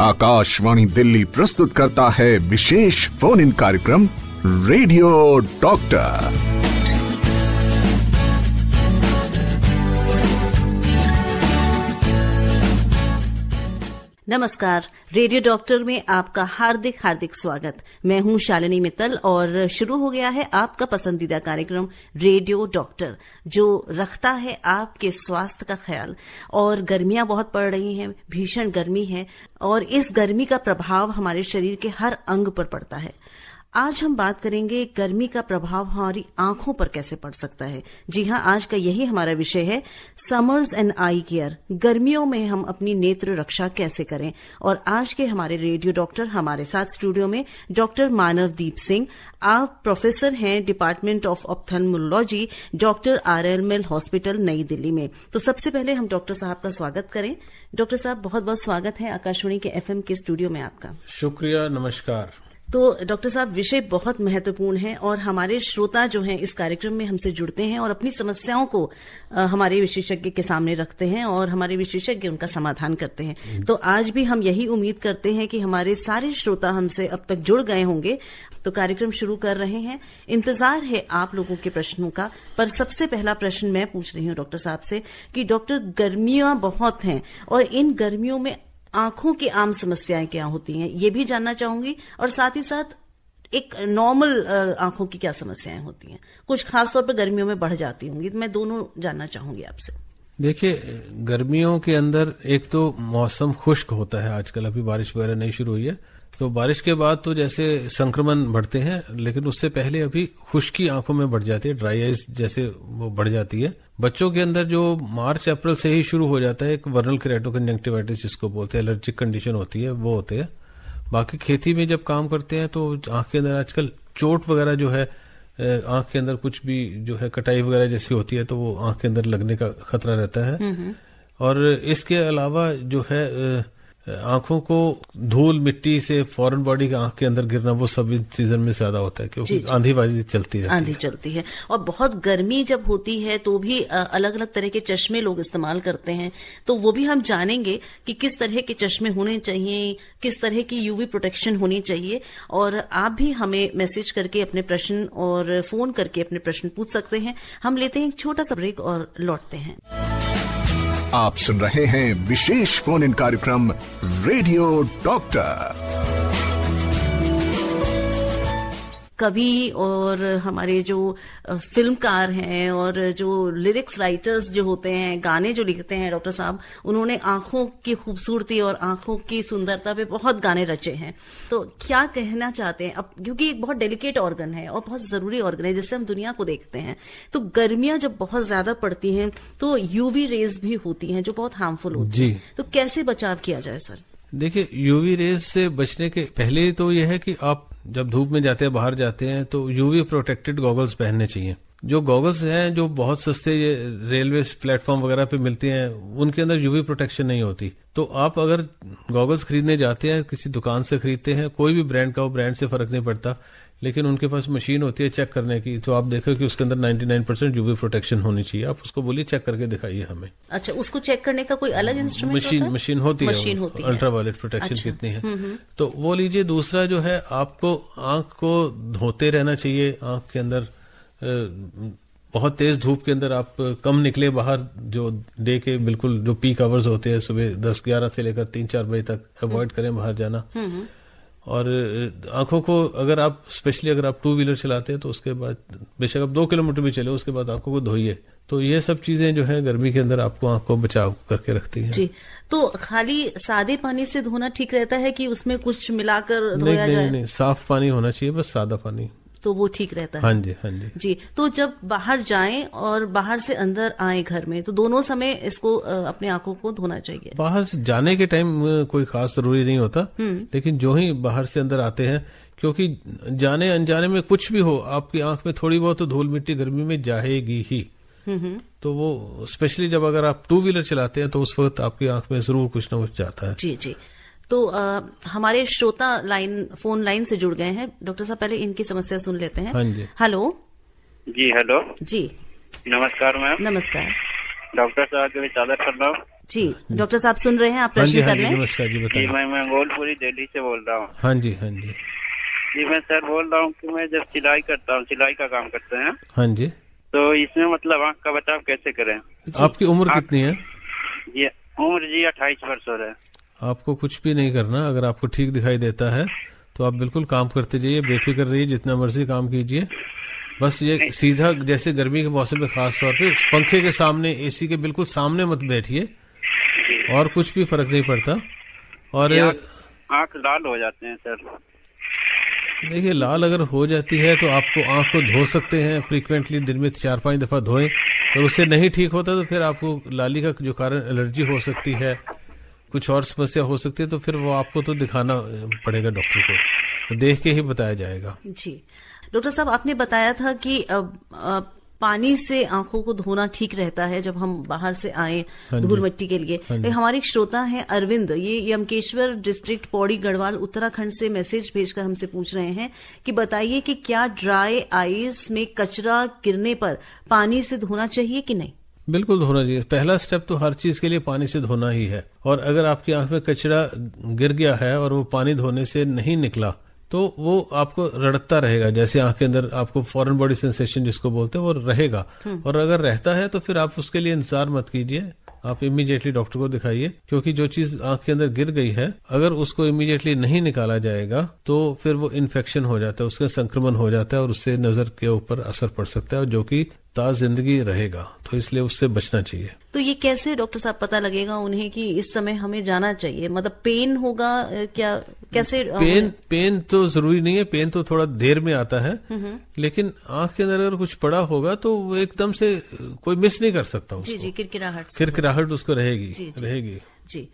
आकाशवाणी दिल्ली प्रस्तुत करता है विशेष फोन इन कार्यक्रम रेडियो डॉक्टर नमस्कार रेडियो डॉक्टर में आपका हार्दिक हार्दिक स्वागत मैं हूं शालिनी मित्तल और शुरू हो गया है आपका पसंदीदा कार्यक्रम रेडियो डॉक्टर जो रखता है आपके स्वास्थ्य का ख्याल और गर्मियां बहुत पड़ रही हैं भीषण गर्मी है और इस गर्मी का प्रभाव हमारे शरीर के हर अंग पर पड़ता है आज हम बात करेंगे गर्मी का प्रभाव हमारी आंखों पर कैसे पड़ सकता है जी हाँ आज का यही हमारा विषय है समर्स एंड आई केयर गर्मियों में हम अपनी नेत्र रक्षा कैसे करें और आज के हमारे रेडियो डॉक्टर हमारे साथ स्टूडियो में डॉक्टर मानवदीप सिंह आप प्रोफेसर हैं department of ophthalmology doctor R L L hospital New Delhi में तो सबसे पहले हम डॉक्टर साहब का स्वागत करें डॉक्टर साहब बहुत बहुत स्वागत है आकाशवाणी के एफ के स्टूडियो में आपका शुक्रिया नमस्कार तो डॉक्टर साहब विषय बहुत महत्वपूर्ण है और हमारे श्रोता जो हैं इस कार्यक्रम में हमसे जुड़ते हैं और अपनी समस्याओं को हमारे विशेषज्ञ के सामने रखते हैं और हमारे विशेषज्ञ उनका समाधान करते हैं हम्म। तो आज भी हम यही उम्मीद करते हैं कि हमारे सारे श्रोता हमसे अब तक जुड़ गए होंगे तो कार्यक्रम शुरू कर रहे हैं इंतजार है आप लोगों के प्रश्नों का पर सबसे पहला प्रश्न मैं पूछ रही हूं डॉक्टर साहब से कि डॉक्टर गर्मियां बहुत हैं और इन गर्मियों में आंखों की आम समस्याएं क्या होती हैं ये भी जानना चाहूंगी और साथ ही साथ एक नॉर्मल आंखों की क्या समस्याएं होती हैं कुछ खासतौर पर गर्मियों में बढ़ जाती होंगी तो मैं दोनों जानना चाहूंगी आपसे देखिए गर्मियों के अंदर एक तो मौसम खुश्क होता है आजकल अभी बारिश वगैरह नहीं शुरू हुई है तो बारिश के बाद तो जैसे संक्रमण बढ़ते हैं लेकिन उससे पहले अभी खुश्की आंखों में बढ़ जाती है ड्राई आइज जैसे वो बढ़ जाती है बच्चों के अंदर जो मार्च अप्रैल से ही शुरू हो जाता है एक वर्नल क्रेटोकंजंक्टिवाइटिस जिसको बोलते हैं एलर्जिक कंडीशन होती है वो होते हैं बाकी खेती में जब काम करते हैं तो आंख के अंदर आजकल चोट वगैरह जो है आंख के अंदर कुछ भी जो है कटाई वगैरह जैसी होती है तो वो आंख के अंदर लगने का खतरा रहता है हम्म, हम्म। और इसके अलावा जो है आंखों को धूल मिट्टी से फॉरेन बॉडी के आंख के अंदर गिरना वो सब सीजन में ज्यादा होता है क्योंकि आंधी बाजी चलती रहती आंधी चलती है और बहुत गर्मी जब होती है तो भी अलग अलग तरह के चश्मे लोग इस्तेमाल करते हैं तो वो भी हम जानेंगे कि किस तरह के चश्मे होने चाहिए किस तरह की यूवी प्रोटेक्शन होनी चाहिए और आप भी हमें मैसेज करके अपने प्रश्न और फोन करके अपने प्रश्न पूछ सकते हैं हम लेते हैं एक छोटा सा ब्रेक और लौटते हैं आप सुन रहे हैं विशेष फोन इन कार्यक्रम रेडियो डॉक्टर कवि और हमारे जो फिल्मकार हैं और जो लिरिक्स राइटर्स जो होते हैं गाने जो लिखते हैं डॉक्टर साहब उन्होंने आंखों की खूबसूरती और आंखों की सुंदरता पे बहुत गाने रचे हैं तो क्या कहना चाहते हैं अब क्योंकि एक बहुत डेलिकेट ऑर्गन है और बहुत ज़रूरी ऑर्गन है जिससे हम दुनिया को देखते हैं तो गर्मियां जब बहुत ज़्यादा पड़ती हैं तो यूवी रेज भी होती हैं जो बहुत हार्मफुल होती है तो कैसे बचाव किया जाए सर देखिए यूवी रेस से बचने के पहले तो यह है कि आप जब धूप में जाते हैं बाहर जाते हैं तो यूवी प्रोटेक्टेड गॉगल्स पहनने चाहिए जो गॉगल्स हैं जो बहुत सस्ते रेलवे प्लेटफॉर्म वगैरह पे मिलते हैं उनके अंदर यूवी प्रोटेक्शन नहीं होती तो आप अगर गॉगल्स खरीदने जाते हैं किसी दुकान से खरीदते हैं कोई भी ब्रांड का वो ब्रांड से फर्क नहीं पड़ता लेकिन उनके पास मशीन होती है चेक करने की तो आप देखो कि उसके अंदर 99 परसेंट यूवी प्रोटेक्शन होनी चाहिए आप उसको बोलिए चेक करके दिखाइए हमें अच्छा उसको चेक करने का कोई अलग इंस्ट्रूमेंट मशीन मशीन होती मशीन है अल्ट्रा वायलेट प्रोटेक्शन अच्छा, कितनी है हम्म, हम्म। तो वो लीजिए दूसरा जो है आपको आंख को धोते रहना चाहिए आंख के अंदर बहुत तेज धूप के अंदर आप कम निकले बाहर जो डे के बिल्कुल जो पीक आवर्स होते हैं सुबह दस ग्यारह से लेकर तीन चार बजे तक अवॉइड हम्म। करें बाहर जाना और आंखों को अगर आप स्पेशली अगर आप टू व्हीलर चलाते हैं तो उसके बाद बेशक आप दो किलोमीटर भी चले उसके बाद आंखों को धोइए तो ये सब चीजें जो है गर्मी के अंदर आपको आंख को बचाव करके रखती हैं जी तो खाली सादे पानी से धोना ठीक रहता है कि उसमें कुछ मिलाकर धोया जाए नहीं, नहीं साफ पानी होना चाहिए बस सादा पानी तो वो ठीक रहता है हाँ जी हाँ जी जी तो जब बाहर जाएं और बाहर से अंदर आए घर में तो दोनों समय इसको अपने आंखों को धोना चाहिए बाहर जाने के टाइम कोई खास जरूरी नहीं होता हम्म। लेकिन जो ही बाहर से अंदर आते हैं क्योंकि जाने अनजाने में कुछ भी हो आपकी आंख में थोड़ी बहुत तो धूल मिट्टी गर्मी में जाएगी ही हम्म, हम्म। तो वो स्पेशली जब अगर आप टू व्हीलर चलाते हैं तो उस वक्त आपकी आंख में जरूर कुछ ना कुछ जाता है जी जी तो आ, हमारे श्रोता लाइन फोन लाइन से जुड़ गए हैं डॉक्टर साहब पहले इनकी समस्या सुन लेते हैं हाँ हेलो जी हेलो जी नमस्कार मैम नमस्कार डॉक्टर साहब चादर कर रहा हूँ जी डॉक्टर साहब सुन रहे हैं आप हाँ प्रश्न कर रहे हाँ हैं मैं गोलपुरी दिल्ली से बोल रहा हूँ हाँ जी हाँ जी जी मैं सर बोल रहा हूँ कि मैं जब सिलाई करता हूँ सिलाई का काम करते हैं हाँ जी तो इसमें मतलब आँख का बचाव कैसे करें आपकी उम्र कितनी है जी उम्र जी अट्ठाईस वर्ष हो रहे आपको कुछ भी नहीं करना अगर आपको ठीक दिखाई देता है तो आप बिल्कुल काम करते जाइए बेफिक्र रहिए जितना मर्जी काम कीजिए बस ये सीधा जैसे गर्मी के मौसम में खास तौर पे पंखे के सामने एसी के बिल्कुल सामने मत बैठिए और कुछ भी फर्क नहीं पड़ता और आंख लाल हो जाते हैं सर देखिए लाल अगर हो जाती है तो आपको आंख को धो सकते हैं फ्रीक्वेंटली दिन में चार पांच दफा धोएं और उससे नहीं ठीक होता तो फिर आपको लाली का जो कारण एलर्जी हो सकती है कुछ और समस्या हो सकती है तो फिर वो आपको तो दिखाना पड़ेगा डॉक्टर को तो देख के ही बताया जाएगा जी डॉक्टर साहब आपने बताया था कि पानी से आंखों को धोना ठीक रहता है जब हम बाहर से आए हाँ धूल मिट्टी के लिए तो हमारे एक श्रोता है अरविंद ये यमकेश्वर डिस्ट्रिक्ट पौड़ी गढ़वाल उत्तराखंड से मैसेज भेजकर हमसे पूछ रहे हैं कि बताइए कि क्या ड्राई आईस में कचरा गिरने पर पानी से धोना चाहिए कि नहीं बिल्कुल धोना चाहिए पहला स्टेप तो हर चीज के लिए पानी से धोना ही है और अगर आपकी आंख में कचरा गिर गया है और वो पानी धोने से नहीं निकला तो वो आपको रड़कता रहेगा जैसे आंख के अंदर आपको फॉरन बॉडी सेंसेशन जिसको बोलते हैं वो रहेगा हम्म। और अगर रहता है तो फिर आप उसके लिए इंतजार मत कीजिए आप इमीडिएटली डॉक्टर को दिखाइए क्योंकि जो चीज आंख के अंदर गिर गई है अगर उसको इमीडिएटली नहीं निकाला जाएगा तो फिर वो इन्फेक्शन हो जाता है उसका संक्रमण हो जाता है और उससे नजर के ऊपर असर पड़ सकता है जो कि ता जिंदगी रहेगा तो इसलिए उससे बचना चाहिए तो ये कैसे डॉक्टर साहब पता लगेगा उन्हें कि इस समय हमें जाना चाहिए मतलब पेन होगा क्या कैसे पेन पेन तो जरूरी नहीं है पेन तो थोड़ा देर में आता है हम्म, हम्म। लेकिन आंख के अंदर अगर कुछ पड़ा होगा तो वो एकदम से कोई मिस नहीं कर सकता उसको। जी जी किरकिराहट किरकिराहट उसको रहेगी जी, जी, रहेगी जी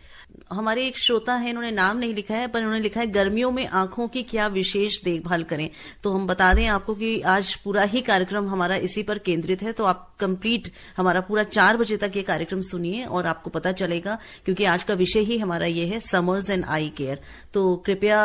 हमारे एक श्रोता है इन्होंने नाम नहीं लिखा है पर उन्होंने लिखा है गर्मियों में आंखों की क्या विशेष देखभाल करें तो हम बता दें आपको कि आज पूरा ही कार्यक्रम हमारा इसी पर केंद्रित है तो आप कंप्लीट हमारा पूरा चार बजे तक ये कार्यक्रम सुनिए और आपको पता चलेगा क्योंकि आज का विषय ही हमारा ये है समर्स एंड आई केयर तो कृपया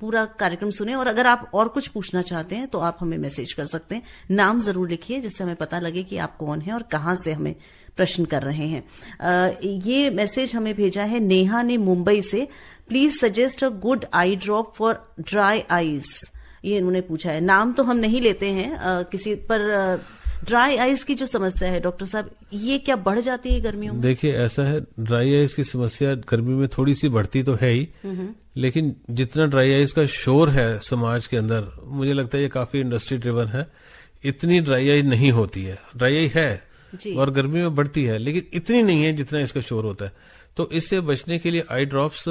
पूरा कार्यक्रम सुने और अगर आप और कुछ पूछना चाहते हैं तो आप हमें मैसेज कर सकते हैं नाम जरूर लिखिए जिससे हमें पता लगे कि आप कौन है और कहां से हमें प्रश्न कर रहे हैं आ, ये मैसेज हमें भेजा है नेहा ने मुंबई से please suggest a good eye drop for dry eyes ये इन्होंने पूछा है नाम तो हम नहीं लेते हैं आ, किसी पर ड्राई आईज की जो समस्या है डॉक्टर साहब ये क्या बढ़ जाती है गर्मियों में देखिए ऐसा है ड्राई आईज की समस्या गर्मी में थोड़ी सी बढ़ती तो है ही हम्म हम्म। लेकिन जितना ड्राई आईज का शोर है समाज के अंदर मुझे लगता है ये काफी इंडस्ट्री ड्रिवन है इतनी ड्राई आई नहीं होती है ड्राई आई है और गर्मी में बढ़ती है लेकिन इतनी नहीं है जितना इसका शोर होता है तो इससे बचने के लिए आई ड्रॉप्स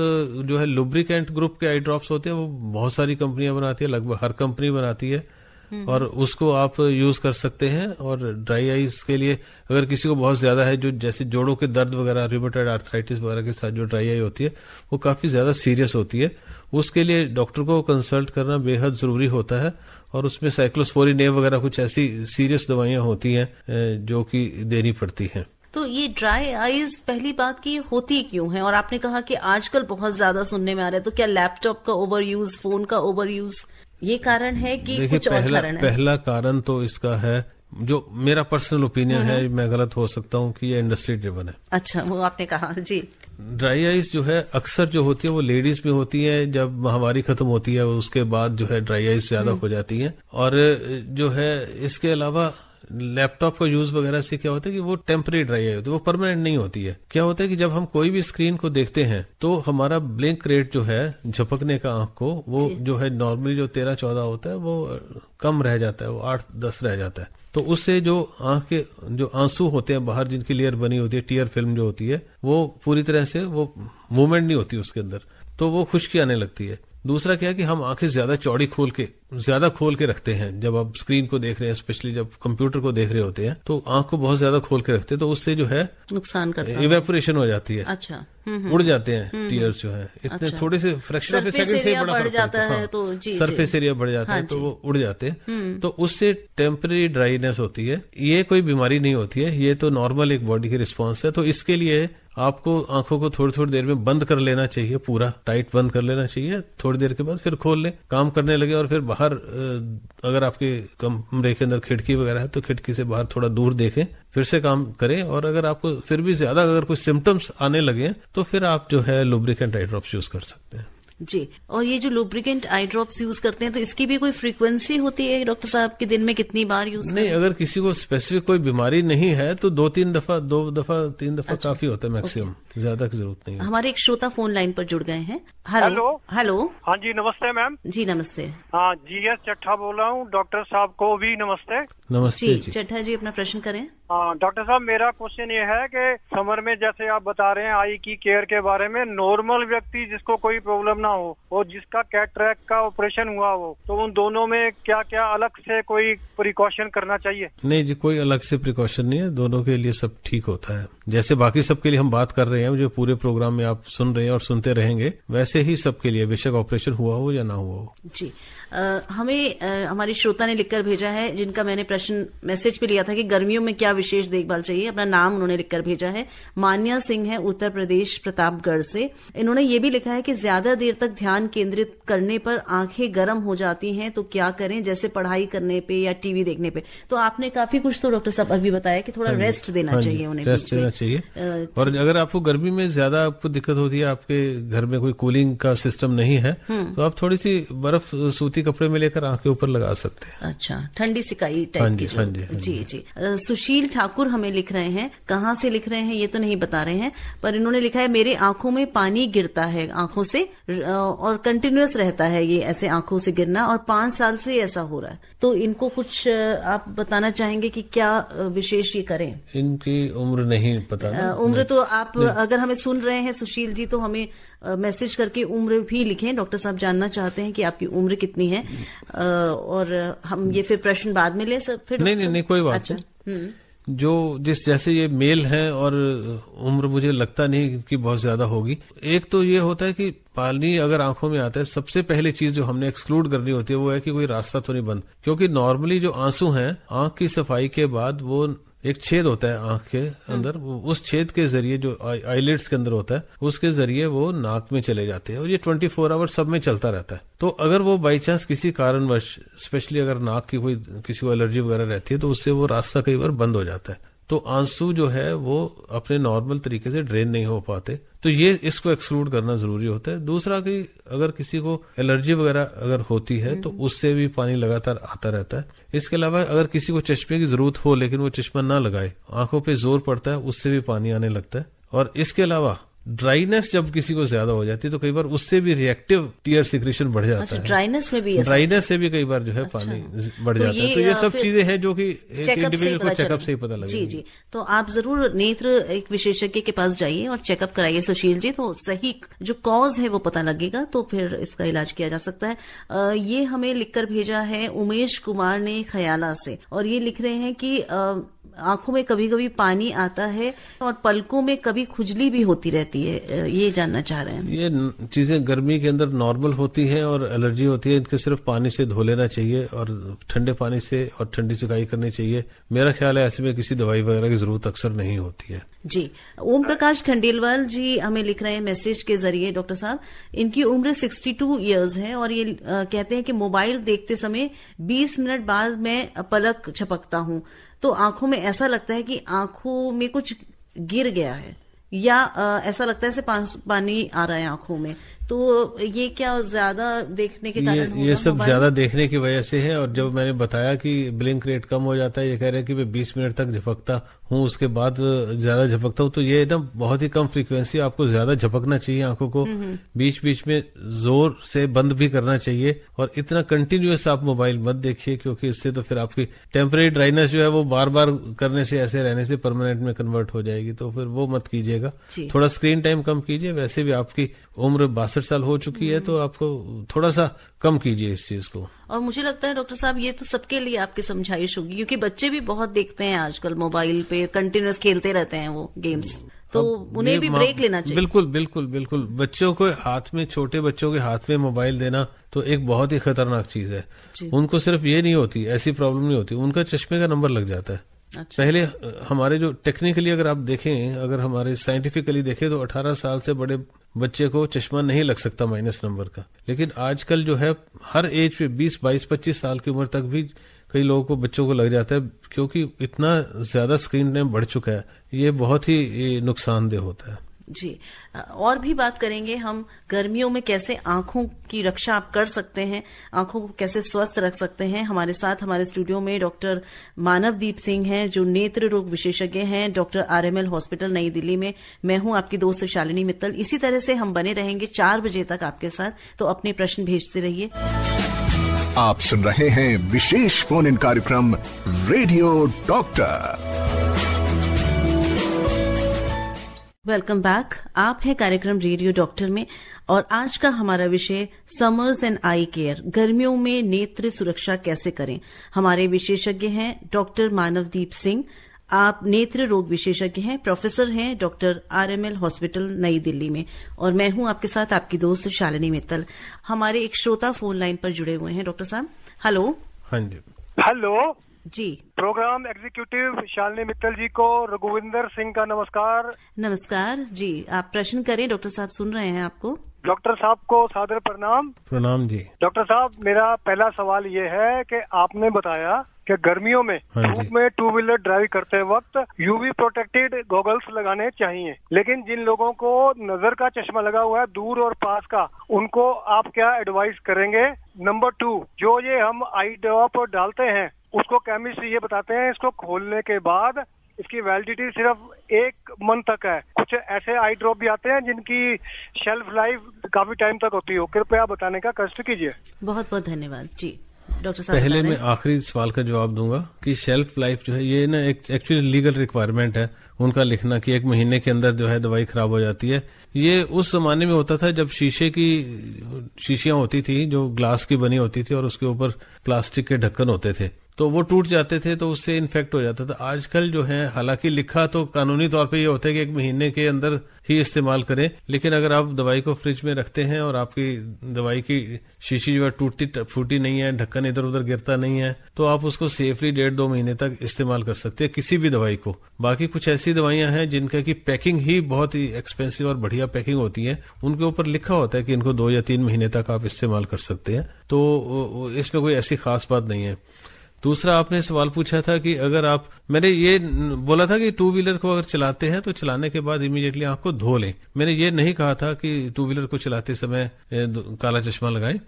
जो है लुब्रिकेंट ग्रुप के आई ड्रॉप्स होते हैं वो बहुत सारी कंपनियां बनाती है लगभग हर कंपनी बनाती है हम्म। और उसको आप यूज कर सकते हैं और ड्राई आईज के लिए अगर किसी को बहुत ज्यादा है जो जैसे जोड़ों के दर्द वगैरह रिमोटेड आर्थराइटिस वगैरह के साथ जो ड्राई आई होती है वो काफी ज्यादा सीरियस होती है उसके लिए डॉक्टर को कंसल्ट करना बेहद जरूरी होता है और उसमें साइक्लोस्पोरिन ए वगैरह कुछ ऐसी सीरियस दवाइयाँ होती हैं जो कि देनी पड़ती हैं तो ये ड्राई आईज पहली बात की होती क्यों है और आपने कहा कि आजकल बहुत ज्यादा सुनने में आ रहा है तो क्या लैपटॉप का ओवर यूज फोन का ओवर यूज ये कारण है कि कुछ पहला, और कारण है? पहला कारण तो इसका है जो मेरा पर्सनल हम्म, ओपिनियन है हम्म। मैं गलत हो सकता हूँ कि ये इंडस्ट्री ड्रिवन है अच्छा वो आपने कहा जी ड्राई आइस जो है अक्सर जो होती है वो लेडीज में होती है जब महामारी खत्म होती है उसके बाद जो है ड्राई आइस ज्यादा हम्म। हो जाती है और जो है इसके अलावा लैपटॉप को यूज वगैरह से क्या होता है कि वो टेम्परेरी ड्राई होती है वो परमानेंट नहीं होती है क्या होता है कि जब हम कोई भी स्क्रीन को देखते हैं तो हमारा ब्लिंक रेट जो है झपकने का आंख को वो जो है नॉर्मली जो तेरह चौदह होता है वो कम रह जाता है वो आठ दस रह जाता है तो उससे जो आंख के जो आंसू होते हैं बाहर जिनकी लेयर बनी होती है टीयर फिल्म जो होती है वो पूरी तरह से वो मूवमेंट नहीं होती उसके अंदर तो वो खुशकी आने लगती है दूसरा क्या है कि हम आंखें ज्यादा चौड़ी खोल के ज्यादा खोल के रखते हैं जब आप स्क्रीन को देख रहे हैं स्पेशली जब कंप्यूटर को देख रहे होते हैं तो आंख को बहुत ज्यादा खोल के रखते हैं तो उससे जो है नुकसान करता है इवेपोरेशन हो जाती है अच्छा हम्म, हम्म। उड़ जाते हैं टीयर्स हम्म, जो है इतने अच्छा। थोड़े से फ्रैक्शन ऑफ सेकंड से बड़ा बढ़ जाता है तो सरफेस एरिया बढ़ जाता हाँ है तो वो उड़ जाते हैं तो उससे टेम्परेरी ड्राइनेस होती है ये कोई बीमारी नहीं होती है ये तो नॉर्मल एक बॉडी की रिस्पॉन्स है तो इसके लिए आपको आंखों को थोड़ी थोड़ी देर में बंद कर लेना चाहिए पूरा टाइट बंद कर लेना चाहिए थोड़ी देर के बाद फिर खोल ले काम करने लगे और फिर बाहर अगर आपके कमरे के अंदर खिड़की वगैरह है तो खिड़की से बाहर थोड़ा दूर देखें फिर से काम करें और अगर आपको फिर भी ज्यादा अगर कुछ सिम्टम्स आने लगे तो फिर आप जो है लुब्रिकेंट आई ड्रॉप्स यूज कर सकते हैं जी और ये जो लुब्रिकेंट आई ड्रॉप्स यूज करते हैं तो इसकी भी कोई फ्रीक्वेंसी होती है डॉक्टर साहब के दिन में कितनी बार यूज नहीं अगर किसी को स्पेसिफिक कोई बीमारी नहीं है तो दो तीन दफा दो दफा तीन दफा अच्छा। काफी होता है मैक्सिमम ज्यादा की जरूरत नहीं है हमारे एक श्रोता फोन लाइन पर जुड़ गए हैं हेलो हेलो हाँ जी नमस्ते मैम जी नमस्ते हाँ जी एस चट्ठा बोल रहा हूँ डॉक्टर साहब को भी नमस्ते नमस्ते चट्ठा जी अपना प्रश्न करें हाँ, डॉक्टर साहब मेरा क्वेश्चन ये है कि समर में जैसे आप बता रहे हैं आई की केयर के बारे में नॉर्मल व्यक्ति जिसको कोई प्रॉब्लम ना हो और जिसका कैट्रैक का ऑपरेशन हुआ हो तो उन दोनों में क्या क्या अलग से कोई प्रिकॉशन करना चाहिए नहीं जी कोई अलग से प्रिकॉशन नहीं है दोनों के लिए सब ठीक होता है जैसे बाकी सबके लिए हम बात कर रहे हैं जो पूरे प्रोग्राम में आप सुन रहे हैं और सुनते रहेंगे वैसे ही सबके लिए बेशक ऑपरेशन हुआ हो या ना हुआ हो जी हमें हमारी श्रोता ने लिखकर भेजा है जिनका मैंने प्रश्न मैसेज पे लिया था कि गर्मियों में क्या विशेष देखभाल चाहिए अपना नाम उन्होंने लिखकर भेजा है मान्या सिंह है उत्तर प्रदेश प्रतापगढ़ से इन्होंने ये भी लिखा है कि ज्यादा देर तक ध्यान केंद्रित करने पर आंखें गर्म हो जाती हैं तो क्या करें जैसे पढ़ाई करने पे या टीवी देखने पे तो आपने काफी कुछ तो डॉक्टर साहब अभी बताया कि थोड़ा रेस्ट हाँ हाँ देना चाहिए उन्हें रेस्ट देना चाहिए और अगर आपको गर्मी में ज्यादा आपको दिक्कत होती है आपके घर में कोई कूलिंग का सिस्टम नहीं है हम्म। तो आप थोड़ी सी बर्फ सूती सूती कपड़े में लेकर आंख के ऊपर लगा सकते हैं अच्छा ठंडी सिकाई टाइप हाँ की हाँ, हाँ जी, जी जी सुशील ठाकुर हमें लिख रहे हैं कहाँ से लिख रहे हैं ये तो नहीं बता रहे हैं पर इन्होंने लिखा है मेरे आंखों में पानी गिरता है आंखों से और कंटिन्यूस रहता है ये ऐसे आंखों से गिरना और पांच साल से ऐसा हो रहा है तो इनको कुछ आप बताना चाहेंगे कि क्या विशेष ये करें इनकी उम्र नहीं पता उम्र तो आप अगर हमें सुन रहे हैं सुशील जी तो हमें मैसेज करके उम्र भी लिखें डॉक्टर साहब जानना चाहते हैं कि आपकी उम्र कितनी है और हम ये फिर प्रश्न बाद में ले सर फिर नहीं नहीं, नहीं कोई बात अच्छा हम्म। जो जिस जैसे ये मेल है और उम्र मुझे लगता नहीं कि बहुत ज्यादा होगी एक तो ये होता है कि पानी अगर आंखों में आता है सबसे पहली चीज जो हमने एक्सक्लूड करनी होती है वो है कि कोई रास्ता तो नहीं बंद क्योंकि नॉर्मली जो आंसू हैं आंख की सफाई के बाद वो एक छेद होता है आंख के अंदर उस छेद के जरिए जो आईलेट्स के अंदर होता है उसके जरिए वो नाक में चले जाते हैं और ये ट्वेंटी फोर आवर सब में चलता रहता है तो अगर वो बाई चांस किसी कारणवश स्पेशली अगर नाक की कोई किसी को एलर्जी वगैरह रहती है तो उससे वो रास्ता कई बार बंद हो जाता है तो आंसू जो है वो अपने नॉर्मल तरीके से ड्रेन नहीं हो पाते तो ये इसको एक्सक्लूड करना जरूरी होता है दूसरा कि अगर किसी को एलर्जी वगैरह अगर होती है तो हम्म। उससे भी पानी लगातार आता रहता है इसके अलावा अगर किसी को चश्मे की जरूरत हो लेकिन वो चश्मा ना लगाए आंखों पे जोर पड़ता है उससे भी पानी आने लगता है और इसके अलावा ड्राइनेस जब किसी को ज्यादा हो जाती है तो कई बार उससे भी रिएक्टिव टीयर सिक्रेशन बढ़ जाता अच्छा, है ड्राइनेस में भी ड्राइनेस से भी कई बार जो है अच्छा, पानी बढ़ तो जाता है तो ये सब चीजें हैं जो कि इंडिविजुअल को चेकअप से ही पता लगे जी जी तो आप जरूर नेत्र एक विशेषज्ञ के पास जाइए और चेकअप कराइए सुशील जी तो सही जो कॉज है वो पता लगेगा तो फिर इसका इलाज किया जा सकता है ये हमें लिखकर भेजा है उमेश कुमार ने खयाला से और ये लिख रहे हैं कि आंखों में कभी कभी पानी आता है और पलकों में कभी खुजली भी होती रहती है ये जानना चाह रहे हैं ये चीजें गर्मी के अंदर नॉर्मल होती है और एलर्जी होती है इनके सिर्फ पानी से धो लेना चाहिए और ठंडे पानी से और ठंडी सिकाई करनी चाहिए मेरा ख्याल है ऐसे में किसी दवाई वगैरह की जरूरत अक्सर नहीं होती है जी ओम प्रकाश खंडेलवाल जी हमें लिख रहे हैं मैसेज के जरिए डॉक्टर साहब इनकी उम्र 62 ईयर्स है और ये कहते हैं कि मोबाइल देखते समय 20 मिनट बाद मैं पलक छपकता हूँ तो आंखों में ऐसा लगता है कि आंखों में कुछ गिर गया है या ऐसा लगता है ऐसे पानी आ रहा है आंखों में तो ये क्या ज्यादा देखने के ये, ये सब ज्यादा देखने की वजह से है और जब मैंने बताया कि ब्लिंक रेट कम हो जाता है ये कह रहे हैं कि मैं बीस मिनट तक झपकता हूँ उसके बाद ज्यादा झपकता हूँ तो ये एकदम बहुत ही कम फ्रीक्वेंसी आपको ज्यादा झपकना चाहिए आंखों को हम्म, हम्म। बीच बीच में जोर से बंद भी करना चाहिए और इतना कंटिन्यूस आप मोबाइल मत देखिए क्योंकि इससे तो फिर आपकी टेम्परेरी ड्राइनेस जो है वो बार बार करने से ऐसे रहने से परमानेंट में कन्वर्ट हो जाएगी तो फिर वो मत कीजिएगा थोड़ा स्क्रीन टाइम कम कीजिए वैसे भी आपकी उम्र बासठ पैंसठ साल हो चुकी है तो आपको थोड़ा सा कम कीजिए इस चीज को और मुझे लगता है डॉक्टर साहब ये तो सबके लिए आपकी समझाइश होगी क्योंकि बच्चे भी बहुत देखते हैं आजकल मोबाइल पे कंटिन्यूस खेलते रहते हैं वो गेम्स तो उन्हें भी ब्रेक लेना चाहिए बिल्कुल बिल्कुल बिल्कुल बच्चों को हाथ में छोटे बच्चों के हाथ में मोबाइल देना तो एक बहुत ही खतरनाक चीज है उनको सिर्फ ये नहीं होती ऐसी प्रॉब्लम नहीं होती उनका चश्मे का नंबर लग जाता है अच्छा। पहले हमारे जो टेक्निकली अगर आप देखें अगर हमारे साइंटिफिकली देखें तो 18 साल से बड़े बच्चे को चश्मा नहीं लग सकता माइनस नंबर का लेकिन आजकल जो है हर एज पे 20 22 25 साल की उम्र तक भी कई लोगों को बच्चों को लग जाता है क्योंकि इतना ज्यादा स्क्रीन टाइम बढ़ चुका है ये बहुत ही नुकसानदेह होता है जी और भी बात करेंगे हम गर्मियों में कैसे आंखों की रक्षा आप कर सकते हैं आंखों को कैसे स्वस्थ रख सकते हैं हमारे साथ हमारे स्टूडियो में डॉक्टर मानवदीप सिंह हैं जो नेत्र रोग विशेषज्ञ हैं doctor RML hospital New Delhi में मैं हूं आपकी दोस्त शालिनी मित्तल इसी तरह से हम बने रहेंगे चार बजे तक आपके साथ तो अपने प्रश्न भेजते रहिए आप सुन रहे हैं विशेष फोन इन कार्यक्रम रेडियो डॉक्टर वेलकम बैक आप है कार्यक्रम रेडियो डॉक्टर में और आज का हमारा विषय समर्स एंड आई केयर गर्मियों में नेत्र सुरक्षा कैसे करें हमारे विशेषज्ञ हैं डॉक्टर मानवदीप सिंह आप नेत्र रोग विशेषज्ञ हैं प्रोफेसर हैं doctor RML hospital New Delhi में और मैं हूं आपके साथ आपकी दोस्त शालिनी मित्तल हमारे एक श्रोता फोन लाइन पर जुड़े हुए हैं डॉक्टर साहब हेलो हाँ जी हेलो जी प्रोग्राम एग्जीक्यूटिव शालिनी मित्तल जी को रघुविंदर सिंह का नमस्कार नमस्कार जी आप प्रश्न करें डॉक्टर साहब सुन रहे हैं आपको डॉक्टर साहब को सादर प्रणाम प्रणाम जी डॉक्टर साहब मेरा पहला सवाल ये है कि आपने बताया कि गर्मियों में हाँ धूप में टू व्हीलर ड्राइव करते वक्त यूवी प्रोटेक्टेड गॉगल्स लगाने चाहिए लेकिन जिन लोगों को नजर का चश्मा लगा हुआ है दूर और पास का उनको आप क्या एडवाइस करेंगे नंबर टू जो ये हम आई ड्रॉप डालते हैं उसको केमिस्ट ये बताते हैं इसको खोलने के बाद इसकी वैलिडिटी सिर्फ एक मंथ तक है कुछ ऐसे आई ड्रॉप भी आते हैं जिनकी शेल्फ लाइफ काफी टाइम तक होती हो कृपया बताने का कष्ट कीजिए बहुत बहुत धन्यवाद जी डॉक्टर साहब पहले मैं आखिरी सवाल का जवाब दूंगा कि शेल्फ लाइफ जो है ये ना एक एक्चुअली लीगल रिक्वायरमेंट है उनका लिखना कि एक महीने के अंदर जो है दवाई खराब हो जाती है ये उस जमाने में होता था जब शीशे की शीशियां होती थी जो ग्लास की बनी होती थी और उसके ऊपर प्लास्टिक के ढक्कन होते थे तो वो टूट जाते थे तो उससे इन्फेक्ट हो जाता था आजकल जो है हालांकि लिखा तो कानूनी तौर पे ये होता है कि एक महीने के अंदर ही इस्तेमाल करें लेकिन अगर आप दवाई को फ्रिज में रखते हैं और आपकी दवाई की शीशी जो है टूटती फूटी नहीं है ढक्कन इधर उधर गिरता नहीं है तो आप उसको सेफली डेढ़ दो महीने तक इस्तेमाल कर सकते हैं किसी भी दवाई को बाकी कुछ ऐसी दवाइयां हैं जिनका की पैकिंग ही बहुत ही एक्सपेंसिव और बढ़िया पैकिंग होती है उनके ऊपर लिखा होता है कि इनको दो या तीन महीने तक आप इस्तेमाल कर सकते हैं तो इसमें कोई ऐसी खास बात नहीं है दूसरा आपने सवाल पूछा था कि अगर आप मैंने ये बोला था कि टू व्हीलर को अगर चलाते हैं तो चलाने के बाद इमीडिएटली आंख को धो लें मैंने ये नहीं कहा था कि टू व्हीलर को चलाते समय काला चश्मा लगाएं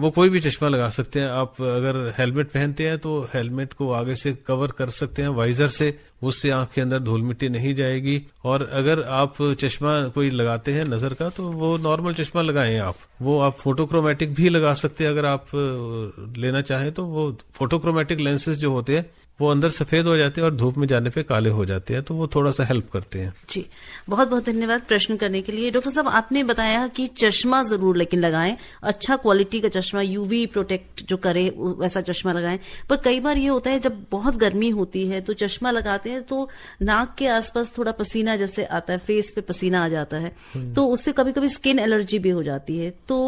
वो कोई भी चश्मा लगा सकते हैं आप अगर हेलमेट पहनते हैं तो हेलमेट को आगे से कवर कर सकते हैं वाइजर से उससे आंख के अंदर धूल मिट्टी नहीं जाएगी और अगर आप चश्मा कोई लगाते हैं नजर का तो वो नॉर्मल चश्मा लगाएं आप वो आप फोटोक्रोमेटिक भी लगा सकते हैं अगर आप लेना चाहें तो वो फोटोक्रोमेटिक लेंसेज जो होते हैं वो अंदर सफेद हो जाते हैं और धूप में जाने पे काले हो जाते हैं तो वो थोड़ा सा हेल्प करते हैं जी बहुत बहुत धन्यवाद प्रश्न करने के लिए डॉक्टर साहब आपने बताया कि चश्मा जरूर लेकिन लगाएं अच्छा क्वालिटी का चश्मा यूवी प्रोटेक्ट जो करे वैसा चश्मा लगाएं पर कई बार ये होता है जब बहुत गर्मी होती है तो चश्मा लगाते हैं तो नाक के आसपास थोड़ा पसीना जैसे आता है फेस पे पसीना आ जाता है हम्म। तो उससे कभी कभी स्किन एलर्जी भी हो जाती है तो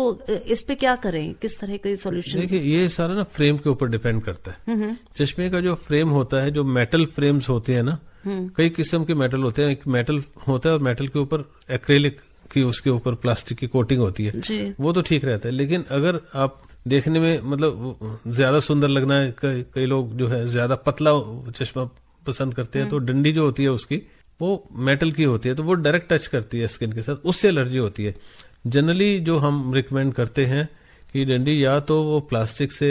इस पे क्या करें किस तरह का सोल्यूशन देखिए ये सारा ना फ्रेम के ऊपर डिपेंड करता है चश्मे का जो फ्रेम होता है जो मेटल फ्रेम्स होते हैं ना हम्म। कई किस्म के मेटल होते हैं एक मेटल होता है और मेटल के ऊपर एक्रेलिक की उसके ऊपर प्लास्टिक की कोटिंग होती है वो तो ठीक रहता है लेकिन अगर आप देखने में मतलब ज्यादा सुंदर लगना है कई कई लोग जो है ज्यादा पतला चश्मा पसंद करते हैं तो हम्म। डंडी जो होती है उसकी वो मेटल की होती है तो वो डायरेक्ट टच करती है स्किन के साथ उससे एलर्जी होती है जनरली जो हम रिकमेंड करते हैं कि डंडी या तो वो प्लास्टिक से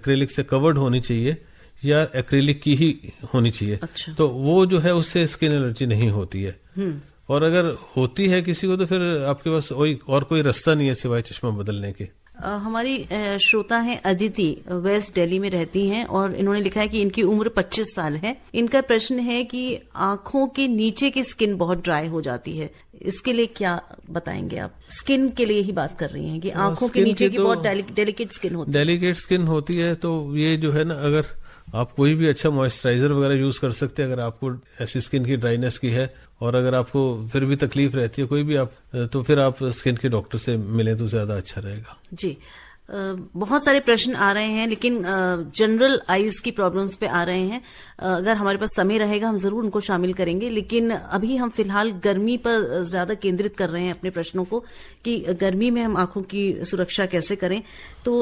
एक्रेलिक से कवर्ड होनी चाहिए या एक्रीलिक की ही होनी चाहिए अच्छा। तो वो जो है उससे स्किन एलर्जी नहीं होती है हम्म। और अगर होती है किसी को तो फिर आपके पास और कोई रास्ता नहीं है सिवाय चश्मा बदलने के हमारी श्रोता हैं अदिति वेस्ट दिल्ली में रहती हैं और इन्होंने लिखा है कि इनकी उम्र 25 साल है इनका प्रश्न है कि आंखों के नीचे की स्किन बहुत ड्राई हो जाती है इसके लिए क्या बताएंगे आप स्किन के लिए ही बात कर रही हैं कि आंखों के नीचे की तो, बहुत डेलिकेट स्किन होती है डेलिकेट स्किन होती है तो ये जो है ना अगर आप कोई भी अच्छा मॉइस्चराइजर वगैरह यूज कर सकते हैं अगर आपको ऐसी स्किन की ड्राइनेस की है और अगर आपको फिर भी तकलीफ रहती है कोई भी आप तो फिर आप स्किन के डॉक्टर से मिलें तो ज्यादा अच्छा रहेगा जी बहुत सारे प्रश्न आ रहे हैं लेकिन जनरल आईज की प्रॉब्लम्स पे आ रहे हैं अगर हमारे पास समय रहेगा हम जरूर उनको शामिल करेंगे लेकिन अभी हम फिलहाल गर्मी पर ज्यादा केंद्रित कर रहे हैं अपने प्रश्नों को कि गर्मी में हम आंखों की सुरक्षा कैसे करें तो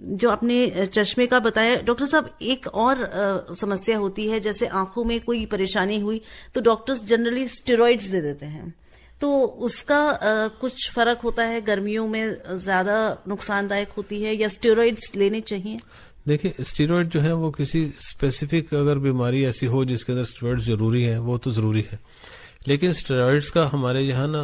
जो आपने चश्मे का बताया डॉक्टर साहब एक और आ, समस्या होती है जैसे आंखों में कोई परेशानी हुई तो डॉक्टर्स जनरली स्टेरॉइड्स दे देते हैं तो उसका आ, कुछ फर्क होता है गर्मियों में ज्यादा नुकसानदायक होती है या स्टेरॉइड्स लेने चाहिए देखिए स्टेरॉइड जो है वो किसी स्पेसिफिक अगर बीमारी ऐसी हो जिसके अंदर स्टेरॉइड जरूरी है वो तो जरूरी है लेकिन स्टेरॉइड्स का हमारे यहाँ ना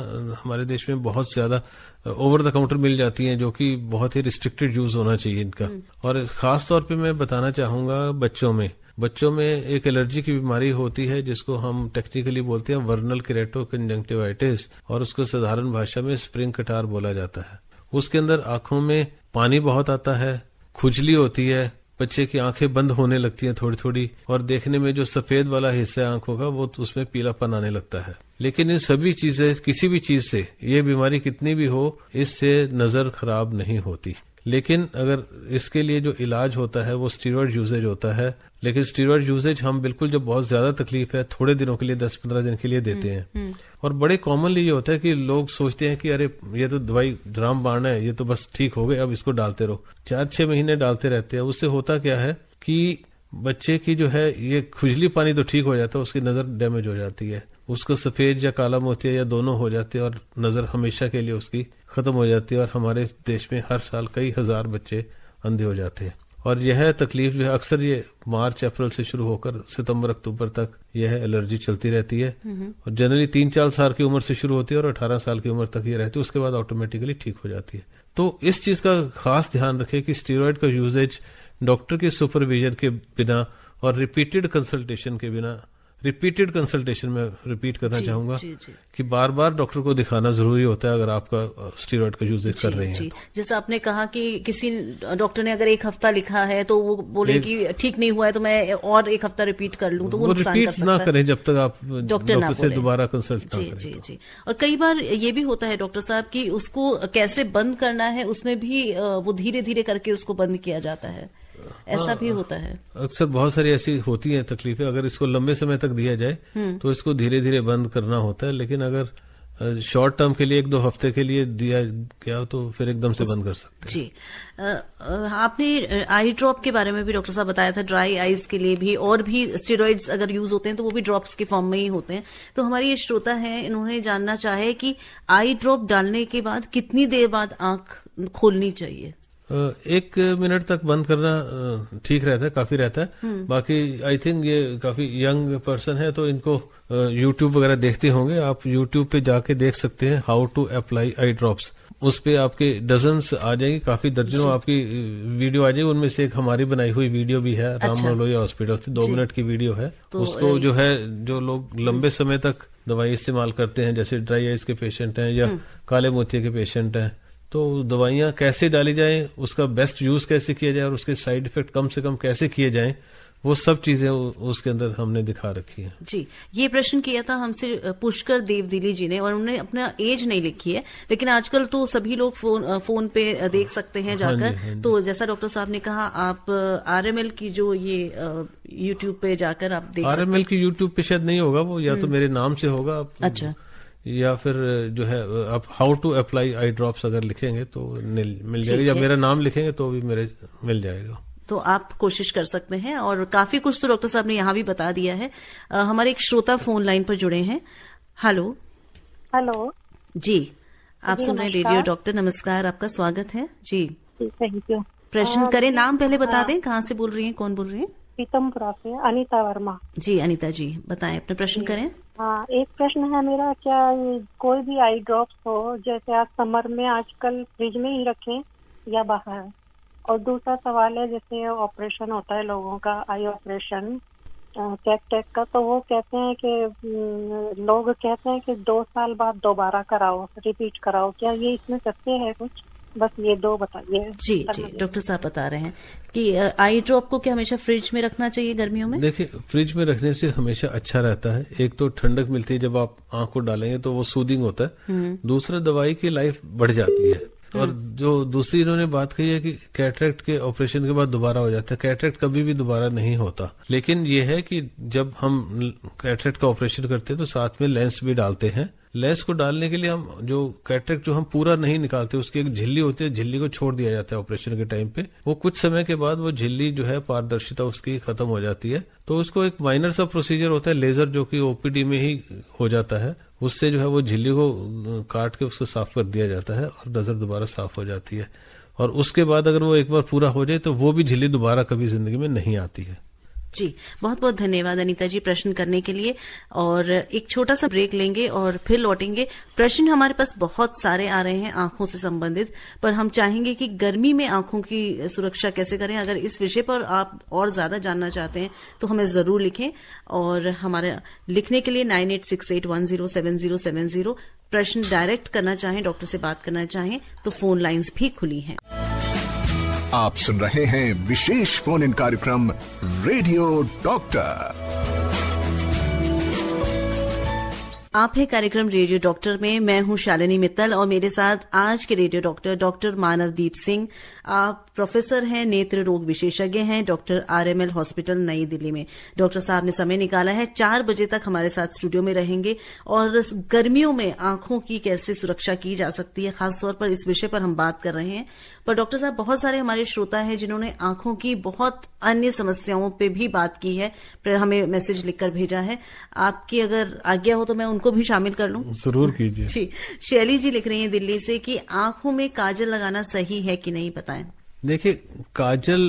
हमारे देश में बहुत ज्यादा ओवर द काउंटर मिल जाती हैं जो कि बहुत ही रिस्ट्रिक्टेड यूज होना चाहिए इनका हम्म। और खास तौर पे मैं बताना चाहूंगा बच्चों में बच्चों में एक एलर्जी की बीमारी होती है जिसको हम टेक्निकली बोलते हैं वर्नल क्रेटो कंजंक्टिवाइटिस और उसको साधारण भाषा में स्प्रिंग कटार बोला जाता है उसके अंदर आंखों में पानी बहुत आता है खुजली होती है बच्चे की आंखें बंद होने लगती हैं थोड़ी थोड़ी और देखने में जो सफेद वाला हिस्सा आंखों का वो तो उसमें पीलापन आने लगता है लेकिन इन सभी चीजें किसी भी चीज से ये बीमारी कितनी भी हो इससे नजर खराब नहीं होती लेकिन अगर इसके लिए जो इलाज होता है वो स्टीरोड यूजेज होता है लेकिन स्टीरोड यूजेज हम बिल्कुल जब बहुत ज्यादा तकलीफ है थोड़े दिनों के लिए दस पंद्रह दिन के लिए देते हम्म, हैं हम्म। और बड़े कॉमनली ये होता है कि लोग सोचते हैं कि अरे ये तो दवाई ड्राम बाढ़ है ये तो बस ठीक हो गए अब इसको डालते रहो चार छह महीने डालते रहते हैं उससे होता क्या है कि बच्चे की जो है ये खुजली पानी तो ठीक हो जाता है उसकी नजर डैमेज हो जाती है उसको सफेद या काला मोतिया या दोनों हो जाते और नजर हमेशा के लिए उसकी खत्म हो जाती है और हमारे देश में हर साल कई हजार बच्चे अंधे हो जाते हैं और यह तकलीफ जो है अक्सर ये मार्च अप्रैल से शुरू होकर सितंबर अक्टूबर तक यह एलर्जी चलती रहती है और जनरली तीन चार साल की उम्र से शुरू होती है और अठारह साल की उम्र तक ये रहती है उसके बाद ऑटोमेटिकली ठीक हो जाती है तो इस चीज का खास ध्यान रखें कि स्टेरॉयड का यूजेज डॉक्टर के सुपरविजन के बिना और रिपीटेड कंसल्टेशन के बिना रिपीटेड कंसल्टेशन में रिपीट करना चाहूंगा कि बार बार डॉक्टर को दिखाना जरूरी होता है अगर आपका स्टीरॉयड का यूज कर रहे हैं तो। जैसे आपने कहा कि किसी डॉक्टर ने अगर एक हफ्ता लिखा है तो वो बोले कि ठीक नहीं हुआ है तो मैं और एक हफ्ता रिपीट कर लूँ तो वो, वो रिपीट ना करें जब तक आप डॉक्टर से दोबारा कंसल्ट जी जी तो। जी और कई बार ये भी होता है डॉक्टर साहब की उसको कैसे बंद करना है उसमें भी वो धीरे धीरे करके उसको बंद किया जाता है ऐसा हाँ, भी होता है अक्सर बहुत सारी ऐसी होती हैं तकलीफें अगर इसको लंबे समय तक दिया जाए हम्म। तो इसको धीरे धीरे बंद करना होता है लेकिन अगर शॉर्ट टर्म के लिए एक दो हफ्ते के लिए दिया गया तो फिर एकदम से बंद कर सकते हैं जी आपने आई ड्रॉप के बारे में भी डॉक्टर साहब बताया था ड्राई आईज के लिए भी और भी स्टेरॉइड्स अगर यूज होते हैं तो वो भी ड्रॉप्स के फॉर्म में ही होते हैं तो हमारे ये श्रोता है इन्होंने जानना चाहे कि आई ड्रॉप डालने के बाद कितनी देर बाद आंख खोलनी चाहिए एक मिनट तक बंद करना ठीक रहता है काफी रहता है हम्म। बाकी आई थिंक ये काफी यंग पर्सन है तो इनको यूट्यूब वगैरह देखते होंगे आप यूट्यूब पे जाके देख सकते हैं how to apply eye drops उस पे आपके डजन आ जाएंगे काफी दर्जनों आपकी वीडियो आ जाएगी उनमें से एक हमारी बनाई हुई वीडियो भी है राम अच्छा। मलोया हॉस्पिटल से दो मिनट की वीडियो है तो उसको जो है जो लोग लंबे समय तक दवाई इस्तेमाल करते हैं जैसे ड्राई आइज के पेशेंट हैं या हम्म। काले मोतिया के पेशेंट हैं तो दवाइयां कैसे डाली जाए उसका बेस्ट यूज़ कैसे किया जाए और उसके साइड इफेक्ट कम से कम कैसे किए जाए वो सब चीजें उसके अंदर हमने दिखा रखी है जी ये प्रश्न किया था हमसे पुष्कर देवदिली जी ने और उन्होंने अपना एज नहीं लिखी है लेकिन आजकल तो सभी लोग फोन फोन पे देख सकते हैं जाकर हाँ जी, हाँ जी। तो जैसा डॉक्टर साहब ने कहा आप आरएमएल की जो ये यूट्यूब पे जाकर आप देख आरएमएल की यूट्यूब पे शायद नहीं होगा वो या तो हम्म। मेरे नाम से होगा अच्छा या फिर जो है आप how to apply eye drops अगर लिखेंगे तो मिल जाएगी या मेरा नाम लिखेंगे तो भी मेरे मिल जाएगा तो आप कोशिश कर सकते हैं और काफी कुछ तो डॉक्टर साहब ने यहाँ भी बता दिया है आ, हमारे एक श्रोता फोन लाइन पर जुड़े हैं हेलो हेलो जी आप सुन रहे रेडियो डॉक्टर नमस्कार आपका स्वागत है जी थैंक यू प्रश्न करें नाम पहले बता हाँ। दें कहाँ से बोल रही हैं कौन बोल रही हैं पीतमपुरा से अनीता वर्मा जी अनीता जी बताएं अपने प्रश्न करें हाँ एक प्रश्न है मेरा क्या कोई भी आई ड्रॉप्स हो जैसे आप समर में आजकल फ्रिज में ही रखें या बाहर और दूसरा सवाल है जैसे ऑपरेशन होता है लोगों का आई ऑपरेशन टेक का तो वो कहते हैं कि लोग कहते हैं कि दो साल बाद दोबारा कराओ रिपीट कराओ क्या ये इसमें सत्य है कुछ बस ये दो बताइए जी जी डॉक्टर साहब बता रहे हैं कि आई ड्रॉप को क्या हमेशा फ्रिज में रखना चाहिए गर्मियों में देखिए फ्रिज में रखने से हमेशा अच्छा रहता है एक तो ठंडक मिलती है जब आप आंख को डालेंगे तो वो सूदिंग होता है हम्म। दूसरा दवाई की लाइफ बढ़ जाती है हाँ। और जो दूसरी इन्होंने बात कही है कि कैटरेक्ट के ऑपरेशन के बाद दोबारा हो जाता है कैटरेक्ट कभी भी दोबारा नहीं होता लेकिन ये है कि जब हम कैटरेक्ट का ऑपरेशन करते हैं तो साथ में लेंस भी डालते हैं लेस को डालने के लिए हम जो कैट्रिक जो हम पूरा नहीं निकालते उसकी एक झिल्ली होती है झिल्ली को छोड़ दिया जाता है ऑपरेशन के टाइम पे वो कुछ समय के बाद वो झिल्ली जो है पारदर्शिता उसकी खत्म हो जाती है तो उसको एक माइनर सा प्रोसीजर होता है लेजर जो कि ओपीडी में ही हो जाता है उससे जो है वो झिल्ली को काट के उसको साफ कर दिया जाता है और नजर दोबारा साफ हो जाती है और उसके बाद अगर वो एक बार पूरा हो जाए तो वो भी झिल्ली दोबारा कभी जिंदगी में नहीं आती है जी बहुत बहुत धन्यवाद अनिता जी प्रश्न करने के लिए और एक छोटा सा ब्रेक लेंगे और फिर लौटेंगे प्रश्न हमारे पास बहुत सारे आ रहे हैं आंखों से संबंधित पर हम चाहेंगे कि गर्मी में आंखों की सुरक्षा कैसे करें अगर इस विषय पर आप और ज्यादा जानना चाहते हैं तो हमें जरूर लिखें और हमारे लिखने के लिए nine eight six eight one zero seven zero seven zero प्रश्न डायरेक्ट करना चाहें डॉक्टर से बात करना चाहें तो फोन लाइन्स भी खुली हैं आप सुन रहे हैं विशेष फोन इन कार्यक्रम रेडियो डॉक्टर आप है कार्यक्रम रेडियो डॉक्टर में मैं हूं शालिनी मित्तल और मेरे साथ आज के radio doctor doctor Manvdeep Singh आप प्रोफेसर हैं नेत्र रोग विशेषज्ञ हैं doctor RML hospital New Delhi में डॉक्टर साहब ने समय निकाला है चार बजे तक हमारे साथ स्टूडियो में रहेंगे और गर्मियों में आंखों की कैसे सुरक्षा की जा सकती है खासतौर पर इस विषय पर हम बात कर रहे हैं पर डॉक्टर साहब बहुत सारे हमारे श्रोता हैं जिन्होंने आंखों की बहुत अन्य समस्याओं पर भी बात की है हमें मैसेज लिखकर भेजा है आपकी अगर आज्ञा हो तो मैं उनको भी शामिल कर लूं जरूर कीजिए जी शैली जी लिख रही हैं दिल्ली से कि आंखों में काजल लगाना सही है कि नहीं पता देखिए काजल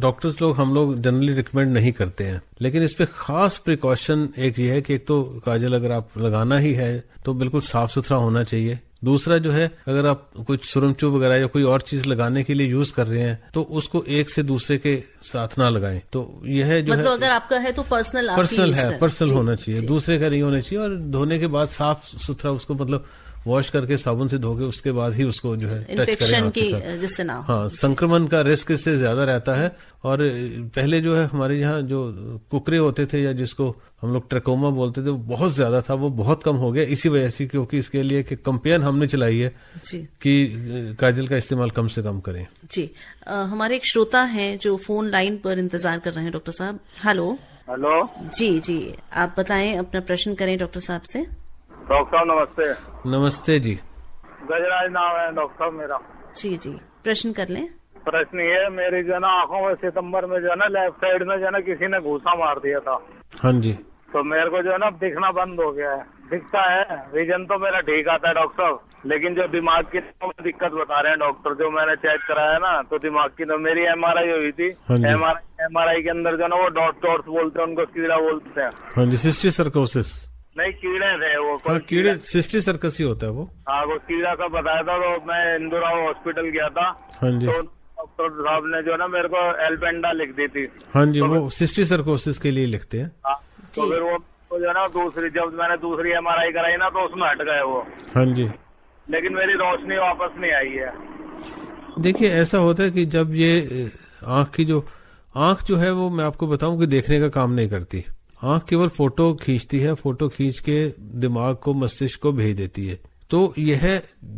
डॉक्टर्स लोग हम लोग जनरली रिकमेंड नहीं करते हैं लेकिन इस पे खास प्रिकॉशन एक ये है कि एक तो काजल अगर आप लगाना ही है तो बिल्कुल साफ सुथरा होना चाहिए दूसरा जो है अगर आप कुछ सुरमचू वगैरह या कोई और चीज लगाने के लिए यूज कर रहे हैं तो उसको एक से दूसरे के साथ ना लगाएं तो यह है जो मतलब है, अगर आपका है तो पर्सनल पर्सनल है पर्सनल होना चाहिए दूसरे का नहीं होना चाहिए और धोने के बाद साफ सुथरा उसको मतलब वॉश करके साबुन से धोके उसके बाद ही उसको जो है टच करें की जिससे ना हाँ संक्रमण का रिस्क इससे ज्यादा रहता है और पहले जो है हमारे यहाँ जो कुकरे होते थे या जिसको हम लोग ट्रकोमा बोलते थे वो बहुत ज्यादा था वो बहुत कम हो गया इसी वजह से क्योंकि इसके लिए कि हमने चलाई है कि काजल का इस्तेमाल कम से कम करें जी आ, हमारे एक श्रोता हैं जो फोन लाइन पर इंतजार कर रहे हैं डॉक्टर साहब हेलो हेलो जी जी आप बताएं अपना प्रश्न करें डॉक्टर साहब से डॉक्टर साहब नमस्ते नमस्ते जी गजराज नाम है डॉक्टर साहब मेरा जी जी प्रश्न कर लें प्रश्न ये मेरी जो ना आंखों में सितंबर में जो है ना लेफ्ट साइड में जो है ना किसी ने घूसा मार दिया था हाँ जी तो मेरे को जो है ना दिखना बंद हो गया है दिखता है विजन तो मेरा ठीक आता है डॉक्टर साहब लेकिन जो दिमाग की तो दिक्कत बता रहे हैं डॉक्टर जो मैंने चेक कराया ना तो दिमाग की तो मेरी एम आर आई हुई थी एम आर आई के अंदर जो ना वो डॉट डॉट्स बोलते हैं उनको कीड़ा बोलते हैं हाँ सिस्टी सर्कोसिस नहीं कीड़े थे वो हाँ, कीड़े सिस्टी सर्कस ही होता है वो हाँ वो कीड़ा का बताया था तो मैं इंदुराव हॉस्पिटल गया था हाँ जी तो डॉक्टर साहब ने जो ना मेरे को एलपेंडा लिख दी थी हाँ जी तो वो सिस्टी सर्कोसिस के लिए लिखते हैं हाँ, तो फिर वो तो जो ना दूसरी जब मैंने दूसरी एम कराई ना तो उसमें हट गए वो हाँ जी लेकिन मेरी रोशनी वापस नहीं आई है देखिए ऐसा होता है कि जब ये आंख की जो आंख जो है वो मैं आपको बताऊं कि देखने का काम नहीं करती आंख हाँ, केवल फोटो खींचती है फोटो खींच के दिमाग को मस्तिष्क को भेज देती है तो यह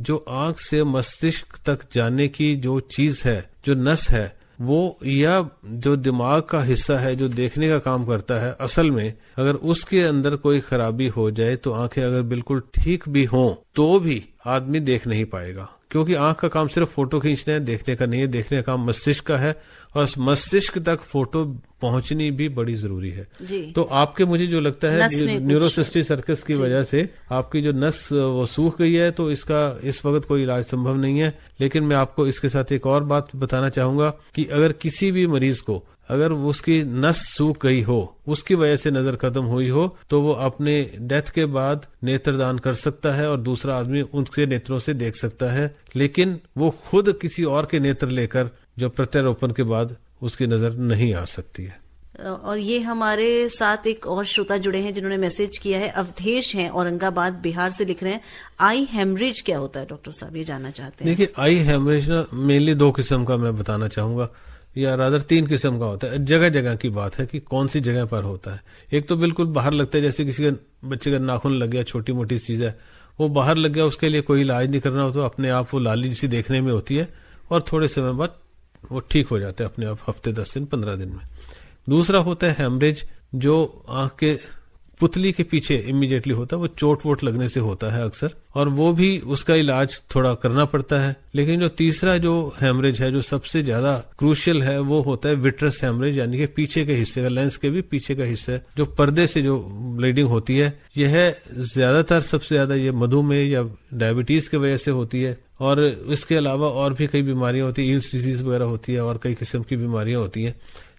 जो आंख से मस्तिष्क तक जाने की जो चीज है जो नस है वो या जो दिमाग का हिस्सा है जो देखने का काम करता है असल में अगर उसके अंदर कोई खराबी हो जाए तो आंखें अगर बिल्कुल ठीक भी हों तो भी आदमी देख नहीं पाएगा क्योंकि आंख का काम सिर्फ फोटो खींचना है देखने का नहीं है देखने का काम मस्तिष्क का है और मस्तिष्क तक फोटो पहुंचनी भी बड़ी जरूरी है तो आपके मुझे जो लगता है न्यूरोसिस्टी सर्कस की वजह से आपकी जो नस वो सूख गई है तो इसका इस वक्त कोई इलाज संभव नहीं है लेकिन मैं आपको इसके साथ एक और बात बताना चाहूंगा कि अगर किसी भी मरीज को अगर उसकी नस सूख गई हो उसकी वजह से नजर खत्म हुई हो तो वो अपने डेथ के बाद नेत्रदान कर सकता है और दूसरा आदमी उनके नेत्रों से देख सकता है लेकिन वो खुद किसी और के नेत्र लेकर जो प्रत्यारोपण के बाद उसकी नजर नहीं आ सकती है और ये हमारे साथ एक और श्रोता जुड़े हैं जिन्होंने मैसेज किया है अवधेश हैं औरंगाबाद बिहार से लिख रहे हैं आई हेमरेज क्या होता है डॉक्टर साहब ये जानना चाहते हैं देखिए आई हेमरेज ना मेनली दो किस्म का मैं बताना चाहूंगा या रादर तीन किस्म का होता है जगह जगह की बात है कि कौन सी जगह पर होता है एक तो बिल्कुल बाहर लगता है जैसे किसी का बच्चे का नाखून लग गया छोटी मोटी चीज़ है वो बाहर लग गया उसके लिए कोई इलाज नहीं करना हो तो अपने आप वो लाली जैसी देखने में होती है और थोड़े समय बाद वो ठीक हो जाते हैं अपने आप हफ्ते दस दिन पंद्रह दिन में दूसरा होता है हेमरेज जो आंख के पुतली के पीछे इमिडिएटली होता है वो चोट वोट लगने से होता है अक्सर और वो भी उसका इलाज थोड़ा करना पड़ता है लेकिन जो तीसरा जो हेमरेज है जो सबसे ज्यादा क्रूशियल है वो होता है विट्रस हेमरेज यानी कि पीछे के हिस्से का लेंस के भी पीछे का हिस्सा जो पर्दे से जो ब्लीडिंग होती है यह ज्यादातर सबसे ज्यादा ये मधुमेह या डायबिटीज की वजह से होती है और इसके अलावा और भी कई बीमारियां होती है ईल्स डिजीज वगैरह होती है और कई किस्म की बीमारियां होती हैं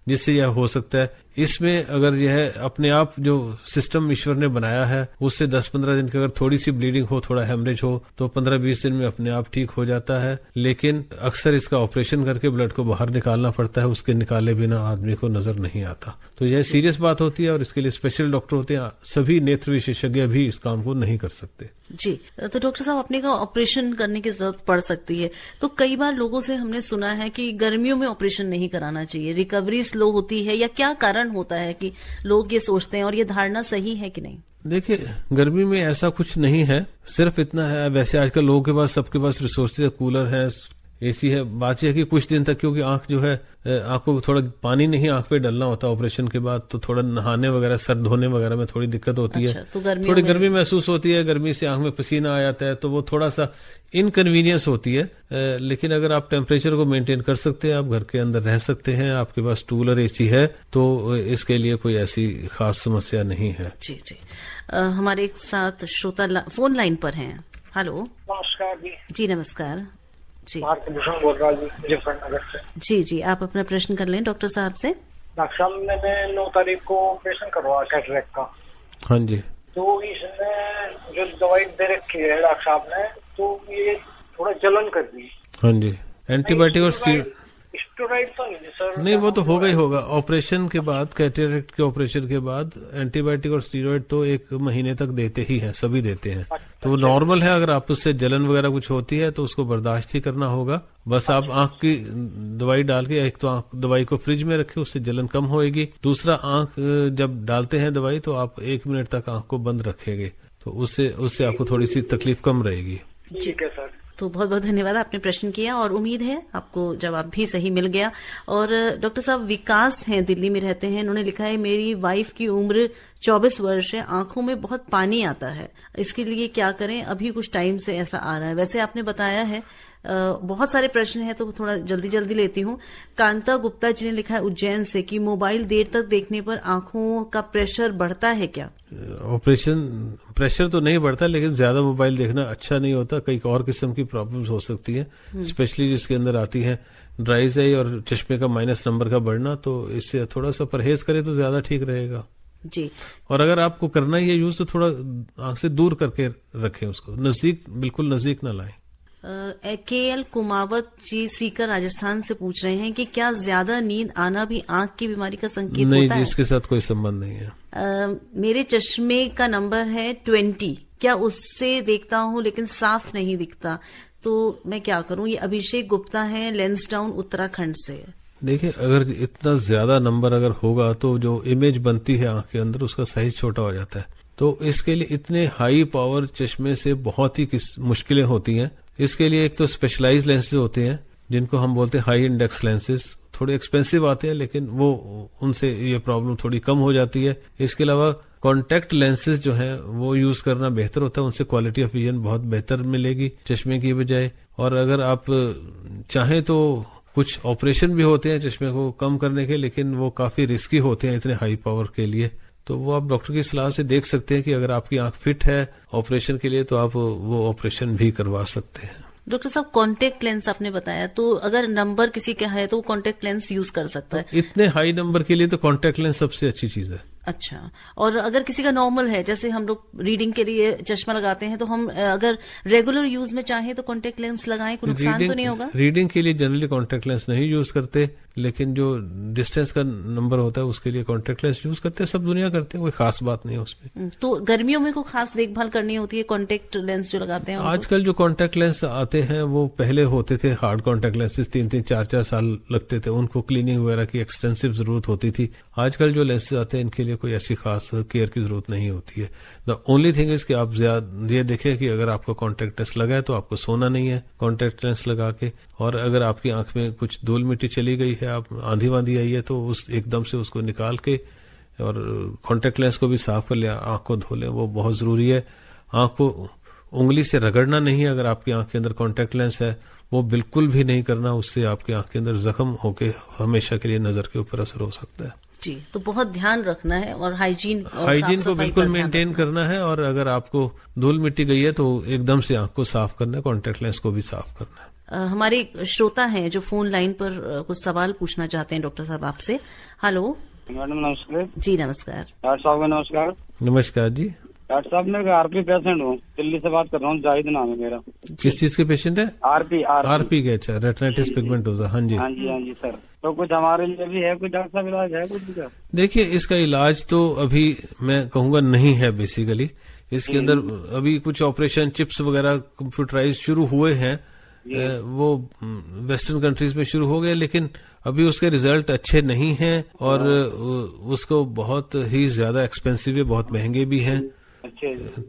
जिससे यह हो सकता है इसमें अगर यह अपने आप जो सिस्टम ईश्वर ने बनाया है उससे 10-15 दिन की अगर थोड़ी सी ब्लीडिंग हो थोड़ा हेमरेज हो तो 15-20 दिन में अपने आप ठीक हो जाता है लेकिन अक्सर इसका ऑपरेशन करके ब्लड को बाहर निकालना पड़ता है उसके निकाले बिना आदमी को नजर नहीं आता तो यह सीरियस बात होती है और इसके लिए स्पेशल डॉक्टर होते हैं सभी नेत्र विशेषज्ञ भी इस काम को नहीं कर सकते जी तो डॉक्टर साहब अपने का ऑपरेशन करने की जरूरत पड़ सकती है तो कई बार लोगों से हमने सुना है कि गर्मियों में ऑपरेशन नहीं कराना चाहिए रिकवरी स्लो होती है या क्या कारण कारण होता है कि लोग ये सोचते हैं और ये धारणा सही है कि नहीं देखिए गर्मी में ऐसा कुछ नहीं है सिर्फ इतना है वैसे आजकल लोगों के पास सबके पास रिसोर्सेज कूलर है ऐसी है बात यह है कि कुछ दिन तक क्योंकि आंख जो है आपको थोड़ा पानी नहीं आंख पे डलना होता ऑपरेशन के बाद तो थोड़ा नहाने वगैरह सर धोने वगैरह में थोड़ी दिक्कत होती अच्छा, है तो गर्मी थोड़ी गर्मी महसूस होती है गर्मी से आंख में पसीना आ जाता है तो वो थोड़ा सा इनकन्वीनियंस होती है लेकिन अगर आप टेम्परेचर को मेंटेन कर सकते हैं आप घर के अंदर रह सकते हैं आपके पास टूल और एसी है तो इसके लिए कोई ऐसी खास समस्या नहीं है जी जी हमारे साथ श्रोता फोन लाइन पर है हेलो नमस्कार जी नमस्कार जी जी जी आप अपना प्रश्न कर लें डॉक्टर साहब से डॉक्टर साहब मैंने नौ तारीख को ऑपरेशन करवाया कैटरेक का हाँ जी तो इसमें जो दवाई दे रखी है डॉक्टर साहब ने तो ये थोड़ा जलन कर दी हाँ जी एंटीबायोटिक और नहीं नहीं वो तो होगा ही होगा ऑपरेशन के बाद कैटेरेक्ट के ऑपरेशन के बाद एंटीबायोटिक और स्टीरॉइड तो एक महीने तक देते ही हैं सभी देते हैं अच्छा, तो वो नॉर्मल अच्छा। है अगर आप उससे जलन वगैरह कुछ होती है तो उसको बर्दाश्त ही करना होगा बस आप अच्छा। आंख की दवाई डाल के एक तो आंख दवाई को फ्रिज में रखें उससे जलन कम होगी दूसरा आंख जब डालते हैं दवाई तो आप एक मिनट तक आंख को बंद रखेंगे तो उससे उससे आपको थोड़ी सी तकलीफ कम रहेगी ठीक है सर तो बहुत बहुत धन्यवाद आपने प्रश्न किया और उम्मीद है आपको जवाब भी सही मिल गया और डॉक्टर साहब विकास हैं दिल्ली में रहते हैं उन्होंने लिखा है मेरी वाइफ की उम्र 24 वर्ष है आंखों में बहुत पानी आता है इसके लिए क्या करें अभी कुछ टाइम से ऐसा आ रहा है वैसे आपने बताया है बहुत सारे प्रश्न हैं तो थोड़ा जल्दी जल्दी लेती हूँ कांता गुप्ता जी ने लिखा है उज्जैन से कि मोबाइल देर तक देखने पर आंखों का प्रेशर बढ़ता है क्या ऑपरेशन प्रेशर तो नहीं बढ़ता लेकिन ज्यादा मोबाइल देखना अच्छा नहीं होता कई और किस्म की प्रॉब्लम्स हो सकती है हम्म। स्पेशली जिसके अंदर आती है ड्राइज आई और चश्मे का माइनस नंबर का बढ़ना तो इससे थोड़ा सा परहेज करे तो ज्यादा ठीक रहेगा जी और अगर आपको करना ही है यूज तो थोड़ा आंख से दूर करके रखें उसको नजदीक बिल्कुल नजदीक ना लाएं के एल कुमावत जी सीकर राजस्थान से पूछ रहे हैं कि क्या ज्यादा नींद आना भी आंख की बीमारी का संकेत नहीं होता जी, है? इसके साथ कोई संबंध नहीं है आ, मेरे चश्मे का नंबर है ट्वेंटी क्या उससे देखता हूँ लेकिन साफ नहीं दिखता तो मैं क्या करूँ ये अभिषेक गुप्ता है लेंस डाउन उत्तराखंड से देखिए अगर इतना ज्यादा नंबर अगर होगा तो जो इमेज बनती है आंख के अंदर उसका साइज छोटा हो जाता है तो इसके लिए इतने हाई पावर चश्मे से बहुत ही मुश्किलें होती हैं इसके लिए एक तो स्पेशलाइज लेंसेज होते हैं जिनको हम बोलते हैं हाई इंडेक्स लेंसेज थोड़े एक्सपेंसिव आते हैं लेकिन वो उनसे ये प्रॉब्लम थोड़ी कम हो जाती है इसके अलावा कॉन्टेक्ट लेंसेज जो हैं वो यूज करना बेहतर होता है उनसे क्वालिटी ऑफ विजन बहुत बेहतर मिलेगी चश्मे की बजाय और अगर आप चाहें तो कुछ ऑपरेशन भी होते हैं चश्मे को कम करने के लेकिन वो काफी रिस्की होते हैं इतने हाई पावर के लिए तो वो आप डॉक्टर की सलाह से देख सकते हैं कि अगर आपकी आंख फिट है ऑपरेशन के लिए तो आप वो ऑपरेशन भी करवा सकते हैं डॉक्टर साहब कॉन्टेक्ट लेंस आपने बताया तो अगर नंबर किसी का है तो वो कॉन्टेक्ट लेंस यूज कर सकता तो है इतने हाई नंबर के लिए तो कॉन्टेक्ट लेंस सबसे अच्छी चीज है अच्छा और अगर किसी का नॉर्मल है जैसे हम लोग रीडिंग के लिए चश्मा लगाते हैं तो हम अगर रेगुलर यूज में चाहें तो कॉन्टेक्ट लेंस लगाएं कोई नुकसान तो नहीं होगा रीडिंग के लिए जनरली कॉन्टेक्ट लेंस नहीं यूज करते लेकिन जो डिस्टेंस का नंबर होता है उसके लिए कॉन्टेक्ट लेंस यूज करते हैं सब दुनिया करते हैं कोई खास बात नहीं है उसमें हम्म, तो गर्मियों में कोई खास देखभाल करनी होती है कॉन्टेक्ट लेंस जो लगाते हैं आजकल जो कॉन्टेक्ट लेंस आते हैं वो पहले होते थे हार्ड कॉन्टेक्ट लेंसेज तीन तीन चार चार साल लगते थे उनको क्लीनिंग वगैरह की एक्सटेंसिव जरूरत होती थी आजकल जो लेंसेज आते हैं इनके लिए कोई ऐसी खास केयर की जरूरत नहीं होती है द ओनली थिंग इज कि आप ये देखें कि अगर आपको कॉन्टेक्ट लेंस लगा है तो आपको सोना नहीं है कॉन्टेक्ट लेंस लगा के और अगर आपकी आंख में कुछ धूल मिट्टी चली गई है आप आंधी वांधी आई है तो उस एकदम से उसको निकाल के और कॉन्टेक्ट लेंस को भी साफ कर लिया आंख को धो लें वो बहुत जरूरी है आंख को उंगली से रगड़ना नहीं है अगर आपकी आंख के अंदर कॉन्टेक्ट लेंस है वो बिल्कुल भी नहीं करना उससे आपकी आंख के अंदर जख्म होके हमेशा के लिए नजर के ऊपर असर हो सकता है जी तो बहुत ध्यान रखना है और हाइजीन हाइजीन को बिल्कुल मेंटेन करना है और अगर आपको धूल मिट्टी गई है तो एकदम से आंख को साफ करना है कॉन्टेक्ट लेंस को भी साफ करना है हमारे श्रोता हैं जो फोन लाइन पर कुछ सवाल पूछना चाहते हैं डॉक्टर साहब आपसे हेलो मैडम नमस्कार जी नमस्कार डॉक्टर साहब नमस्कार नमस्कार जी डॉक्टर साहब मैं आरपी पेशेंट हूँ दिल्ली से बात कर रहा हूँ जाहिद नाम है मेरा किस चीज के पेशेंट है आरपी आरपी के अच्छा रेटनाइटिस होता हाँ जी हाँ जी हाँ जी सर तो कुछ हमारे लिए भी है कुछ डॉक्टर साहब इलाज है कुछ देखिए इसका इलाज तो अभी मैं कहूँगा नहीं है बेसिकली इसके अंदर अभी कुछ ऑपरेशन चिप्स वगैरह कंप्यूटराइज शुरू हुए हैं वो वेस्टर्न कंट्रीज में शुरू हो गए लेकिन अभी उसके रिजल्ट अच्छे नहीं हैं और हाँ। उसको बहुत ही ज्यादा एक्सपेंसिव है बहुत महंगे भी हैं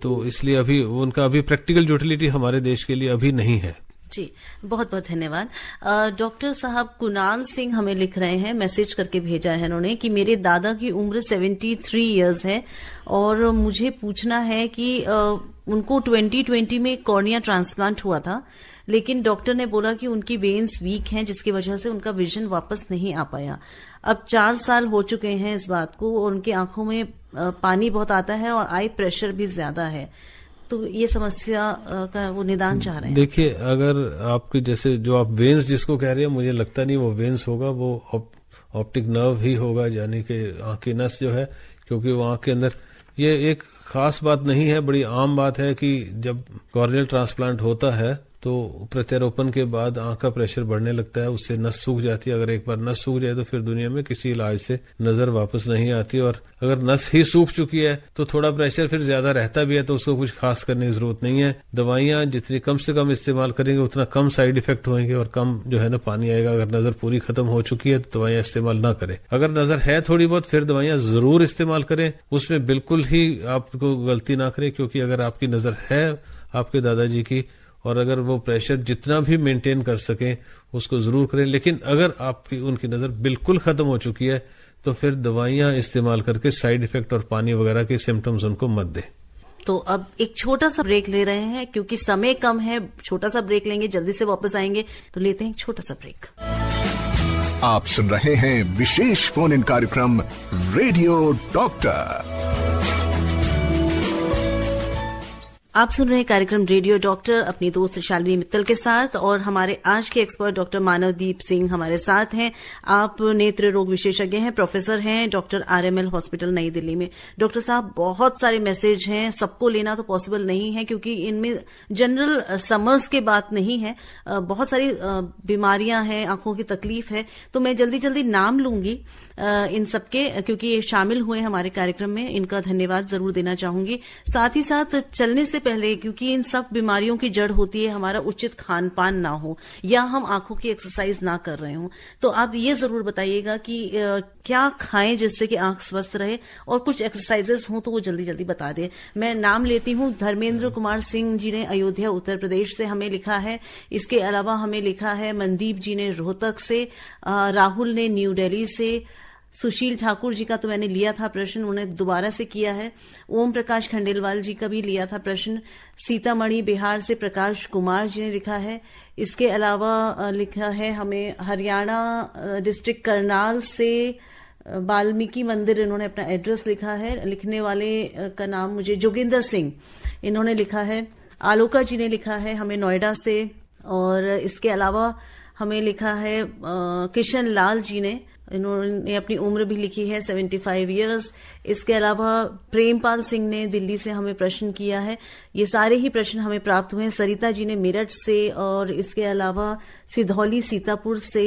तो इसलिए अभी उनका अभी प्रैक्टिकल यूटिलिटी हमारे देश के लिए अभी नहीं है जी बहुत बहुत धन्यवाद डॉक्टर साहब कुनाल सिंह हमें लिख रहे हैं मैसेज करके भेजा है उन्होंने कि मेरे दादा की उम्र 73 इयर्स है और मुझे पूछना है कि आ, उनको 2020 में कॉर्निया ट्रांसप्लांट हुआ था लेकिन डॉक्टर ने बोला कि उनकी वेन्स वीक हैं जिसकी वजह से उनका विजन वापस नहीं आ पाया अब चार साल हो चुके हैं इस बात को और उनकी आंखों में पानी बहुत आता है और आई प्रेशर भी ज्यादा है तो ये समस्या का वो निदान चाह रहे हैं देखिए अगर आपके जैसे जो आप वेन्स जिसको कह रहे हैं मुझे लगता नहीं वो वेन्स होगा वो ऑप्टिक नर्व ही होगा यानी कि आंख की नस जो है क्योंकि वो आँख के अंदर ये एक खास बात नहीं है बड़ी आम बात है कि जब कॉर्नियल ट्रांसप्लांट होता है तो प्रत्यारोपण के बाद आंख का प्रेशर बढ़ने लगता है उससे नस सूख जाती है अगर एक बार नस सूख जाए तो फिर दुनिया में किसी इलाज से नजर वापस नहीं आती और अगर नस ही सूख चुकी है तो थोड़ा प्रेशर फिर ज्यादा रहता भी है तो उसको कुछ खास करने की जरूरत नहीं है दवाइयां जितनी कम से कम इस्तेमाल करेंगे उतना कम साइड इफेक्ट होंगे और कम जो है ना पानी आएगा अगर नजर पूरी खत्म हो चुकी है तो दवाइयां इस्तेमाल ना करें अगर नजर है थोड़ी बहुत फिर दवाइयां जरूर इस्तेमाल करें उसमें बिल्कुल ही आपको गलती ना करें क्योंकि अगर आपकी नजर है आपके दादाजी की और अगर वो प्रेशर जितना भी मेंटेन कर सकें उसको ज़रूर करें लेकिन अगर आपकी उनकी नज़र बिल्कुल ख़त्म हो चुकी है तो फिर दवाइयाँ इस्तेमाल करके साइड इफ़ेक्ट और पानी वगैरह के सिम्टम्स उनको मत दें तो अब एक छोटा सा ब्रेक ले रहे हैं क्योंकि समय कम है छोटा सा ब्रेक लेंगे जल्दी से वापस आएंगे तो लेते हैं छोटा सा ब्रेक आप सुन रहे हैं विशेष फोन इन कार्यक्रम रेडियो डॉक्टर आप सुन रहे कार्यक्रम रेडियो डॉक्टर अपनी दोस्त शालवी मित्तल के साथ और हमारे आज के एक्सपर्ट डॉक्टर मानवदीप सिंह हमारे साथ हैं आप नेत्र रोग विशेषज्ञ हैं प्रोफेसर हैं doctor RML hospital New Delhi में डॉक्टर साहब बहुत सारे मैसेज हैं सबको लेना तो पॉसिबल नहीं है क्योंकि इनमें जनरल समर्स के बात नहीं है बहुत सारी बीमारियां हैं आंखों की तकलीफ है तो मैं जल्दी जल्दी नाम लूंगी इन सबके क्योंकि ये शामिल हुए हमारे कार्यक्रम में इनका धन्यवाद जरूर देना चाहूंगी साथ ही साथ चलने से पहले क्योंकि इन सब बीमारियों की जड़ होती है हमारा उचित खान पान ना हो या हम आंखों की एक्सरसाइज ना कर रहे हो तो आप ये जरूर बताइएगा कि क्या खाएं जिससे कि आंख स्वस्थ रहे और कुछ एक्सरसाइजेस हों तो वो जल्दी जल्दी बता दें मैं नाम लेती हूं धर्मेंद्र हाँ। कुमार सिंह जी ने अयोध्या उत्तर प्रदेश से हमें लिखा है इसके अलावा हमें लिखा है मनदीप जी ने रोहतक से राहुल ने न्यू दिल्ली से सुशील ठाकुर जी का तो मैंने लिया था प्रश्न उन्हें दोबारा से किया है ओम प्रकाश खंडेलवाल जी का भी लिया था प्रश्न सीतामढ़ी बिहार से प्रकाश कुमार जी ने लिखा है इसके अलावा लिखा है हमें हरियाणा डिस्ट्रिक्ट करनाल से वाल्मीकि मंदिर इन्होंने अपना एड्रेस लिखा है लिखने वाले का नाम मुझे जोगिंदर सिंह इन्होंने लिखा है आलोका जी ने लिखा है हमें नोएडा से और इसके अलावा हमें लिखा है किशन लाल जी ने इन्होंने अपनी उम्र भी लिखी है सेवेंटी फाइव ईयर्स इसके अलावा प्रेमपाल सिंह ने दिल्ली से हमें प्रश्न किया है ये सारे ही प्रश्न हमें प्राप्त हुए हैं सरिता जी ने मेरठ से और इसके अलावा सिधौली सीतापुर से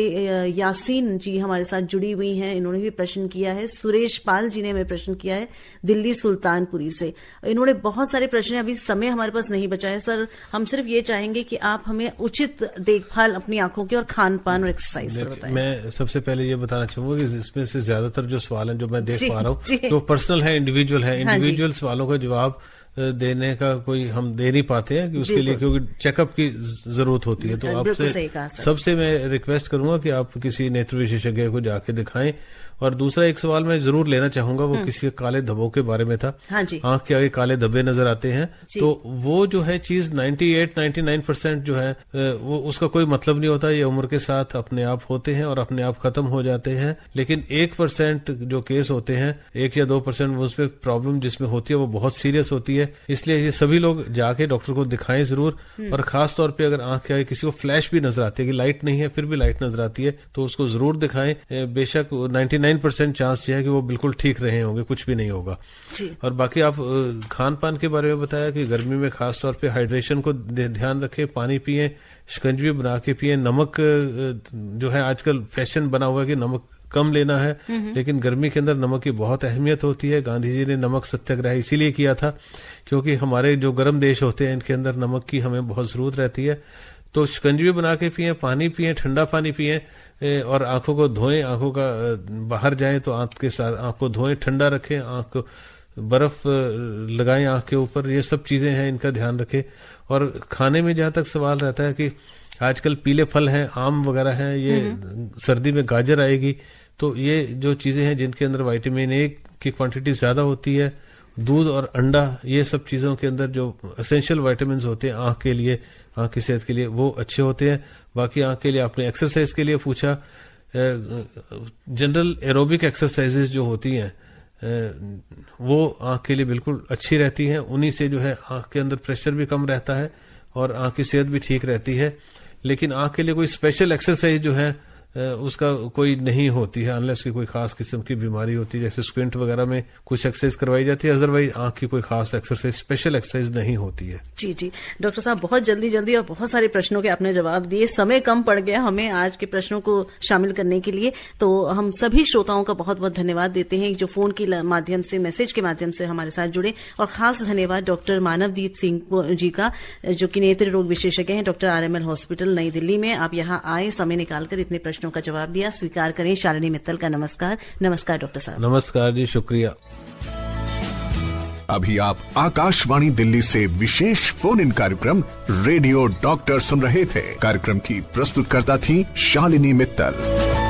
यासीन जी हमारे साथ जुड़ी हुई हैं इन्होंने भी प्रश्न किया है सुरेश पाल जी ने हमें प्रश्न किया है दिल्ली सुल्तानपुरी से इन्होंने बहुत सारे प्रश्न अभी समय हमारे पास नहीं बचा है सर हम सिर्फ ये चाहेंगे कि आप हमें उचित देखभाल अपनी आंखों की और खान पान और एक्सरसाइज मैं सबसे पहले ये बताना चाहूंगा कि इसमें से ज्यादातर जो सवाल है जो मैं देख पा रहा हूँ तो पर्सनल है इंडिविजुअल है इंडिविजुअल्स हाँ वालों का जवाब देने का कोई हम दे नहीं पाते हैं कि उसके लिए क्योंकि चेकअप की जरूरत होती है तो आपसे सबसे मैं रिक्वेस्ट करूंगा कि आप किसी नेत्र विशेषज्ञ को जाके दिखाएं और दूसरा एक सवाल मैं जरूर लेना चाहूंगा वो हम्म। किसी काले धब्बों के बारे में था हाँ जी आंख के आगे काले धब्बे नजर आते हैं तो वो जो है चीज 98 99 परसेंट जो है वो उसका कोई मतलब नहीं होता ये उम्र के साथ अपने आप होते हैं और अपने आप खत्म हो जाते हैं लेकिन एक परसेंट जो केस होते हैं एक या दो परसेंट उसमें प्रॉब्लम जिसमें होती है वो बहुत सीरियस होती है है इसलिए ये सभी लोग जाके डॉक्टर को दिखाएं जरूर हम्म। और खास तौर पे अगर आंख के किसी को फ्लैश भी नजर आती है कि लाइट नहीं है फिर भी लाइट नजर आती है तो उसको जरूर दिखाएं बेशक 99 परसेंट चांस ये है कि वो बिल्कुल ठीक रहे होंगे कुछ भी नहीं होगा और बाकी आप खान पान के बारे में बताया कि गर्मी में खास तौर हाइड्रेशन को ध्यान रखे पानी पिए शिकंजवी बना के पिए नमक जो है आजकल फैशन बना हुआ है कि नमक कम लेना है लेकिन गर्मी के अंदर नमक की बहुत अहमियत होती है गांधी जी ने नमक सत्याग्रह इसीलिए किया था क्योंकि हमारे जो गर्म देश होते हैं इनके अंदर नमक की हमें बहुत जरूरत रहती है तो शिकंजी भी बना के पिए पानी पिए ठंडा पानी पिए और आंखों को धोए आंखों का बाहर जाए तो आंख के साथ आंख को धोए ठंडा रखें आंख को बर्फ लगाएं आंख के ऊपर ये सब चीजें हैं इनका ध्यान रखें और खाने में जहां तक सवाल रहता है कि आजकल पीले फल हैं आम वगैरह हैं ये सर्दी में गाजर आएगी तो ये जो चीज़ें हैं जिनके अंदर वाइटामिन ए की क्वांटिटी ज़्यादा होती है दूध और अंडा ये सब चीज़ों के अंदर जो असेंशियल वाइटामिन होते हैं आँख के लिए आँख की सेहत के लिए वो अच्छे होते हैं बाकी आँख के लिए आपने एक्सरसाइज के लिए पूछा जनरल एरोबिक एक्सरसाइजेस जो होती हैं वो आँख के लिए बिल्कुल अच्छी रहती हैं उन्हीं से जो है आँख के अंदर प्रेशर भी कम रहता है और आँख की सेहत भी ठीक रहती है लेकिन आँख के लिए कोई स्पेशल एक्सरसाइज जो है उसका कोई नहीं होती है अनलेस की कोई खास किस्म की बीमारी होती है जैसे स्क्विंट वगैरह में कुछ एक्सरसाइज करवाई जाती है अदरवाइज आंख की कोई खास एक्सरसाइज स्पेशल एक्सरसाइज नहीं होती है जी जी डॉक्टर साहब बहुत जल्दी जल्दी और बहुत सारे प्रश्नों के आपने जवाब दिए समय कम पड़ गया हमें आज के प्रश्नों को शामिल करने के लिए तो हम सभी श्रोताओं का बहुत बहुत धन्यवाद देते हैं जो फोन के माध्यम से मैसेज के माध्यम से हमारे साथ जुड़े और खास धन्यवाद डॉक्टर मानवदीप सिंह जी का जो कि नेत्र रोग विशेषज्ञ है doctor R hospital New Delhi में आप यहाँ आए समय निकालकर इतने प्रश्न प्रश्नों का जवाब दिया स्वीकार करें शालिनी मित्तल का नमस्कार नमस्कार डॉक्टर साहब नमस्कार जी शुक्रिया अभी आप आकाशवाणी दिल्ली से विशेष फोन इन कार्यक्रम रेडियो डॉक्टर सुन रहे थे कार्यक्रम की प्रस्तुतकर्ता थी शालिनी मित्तल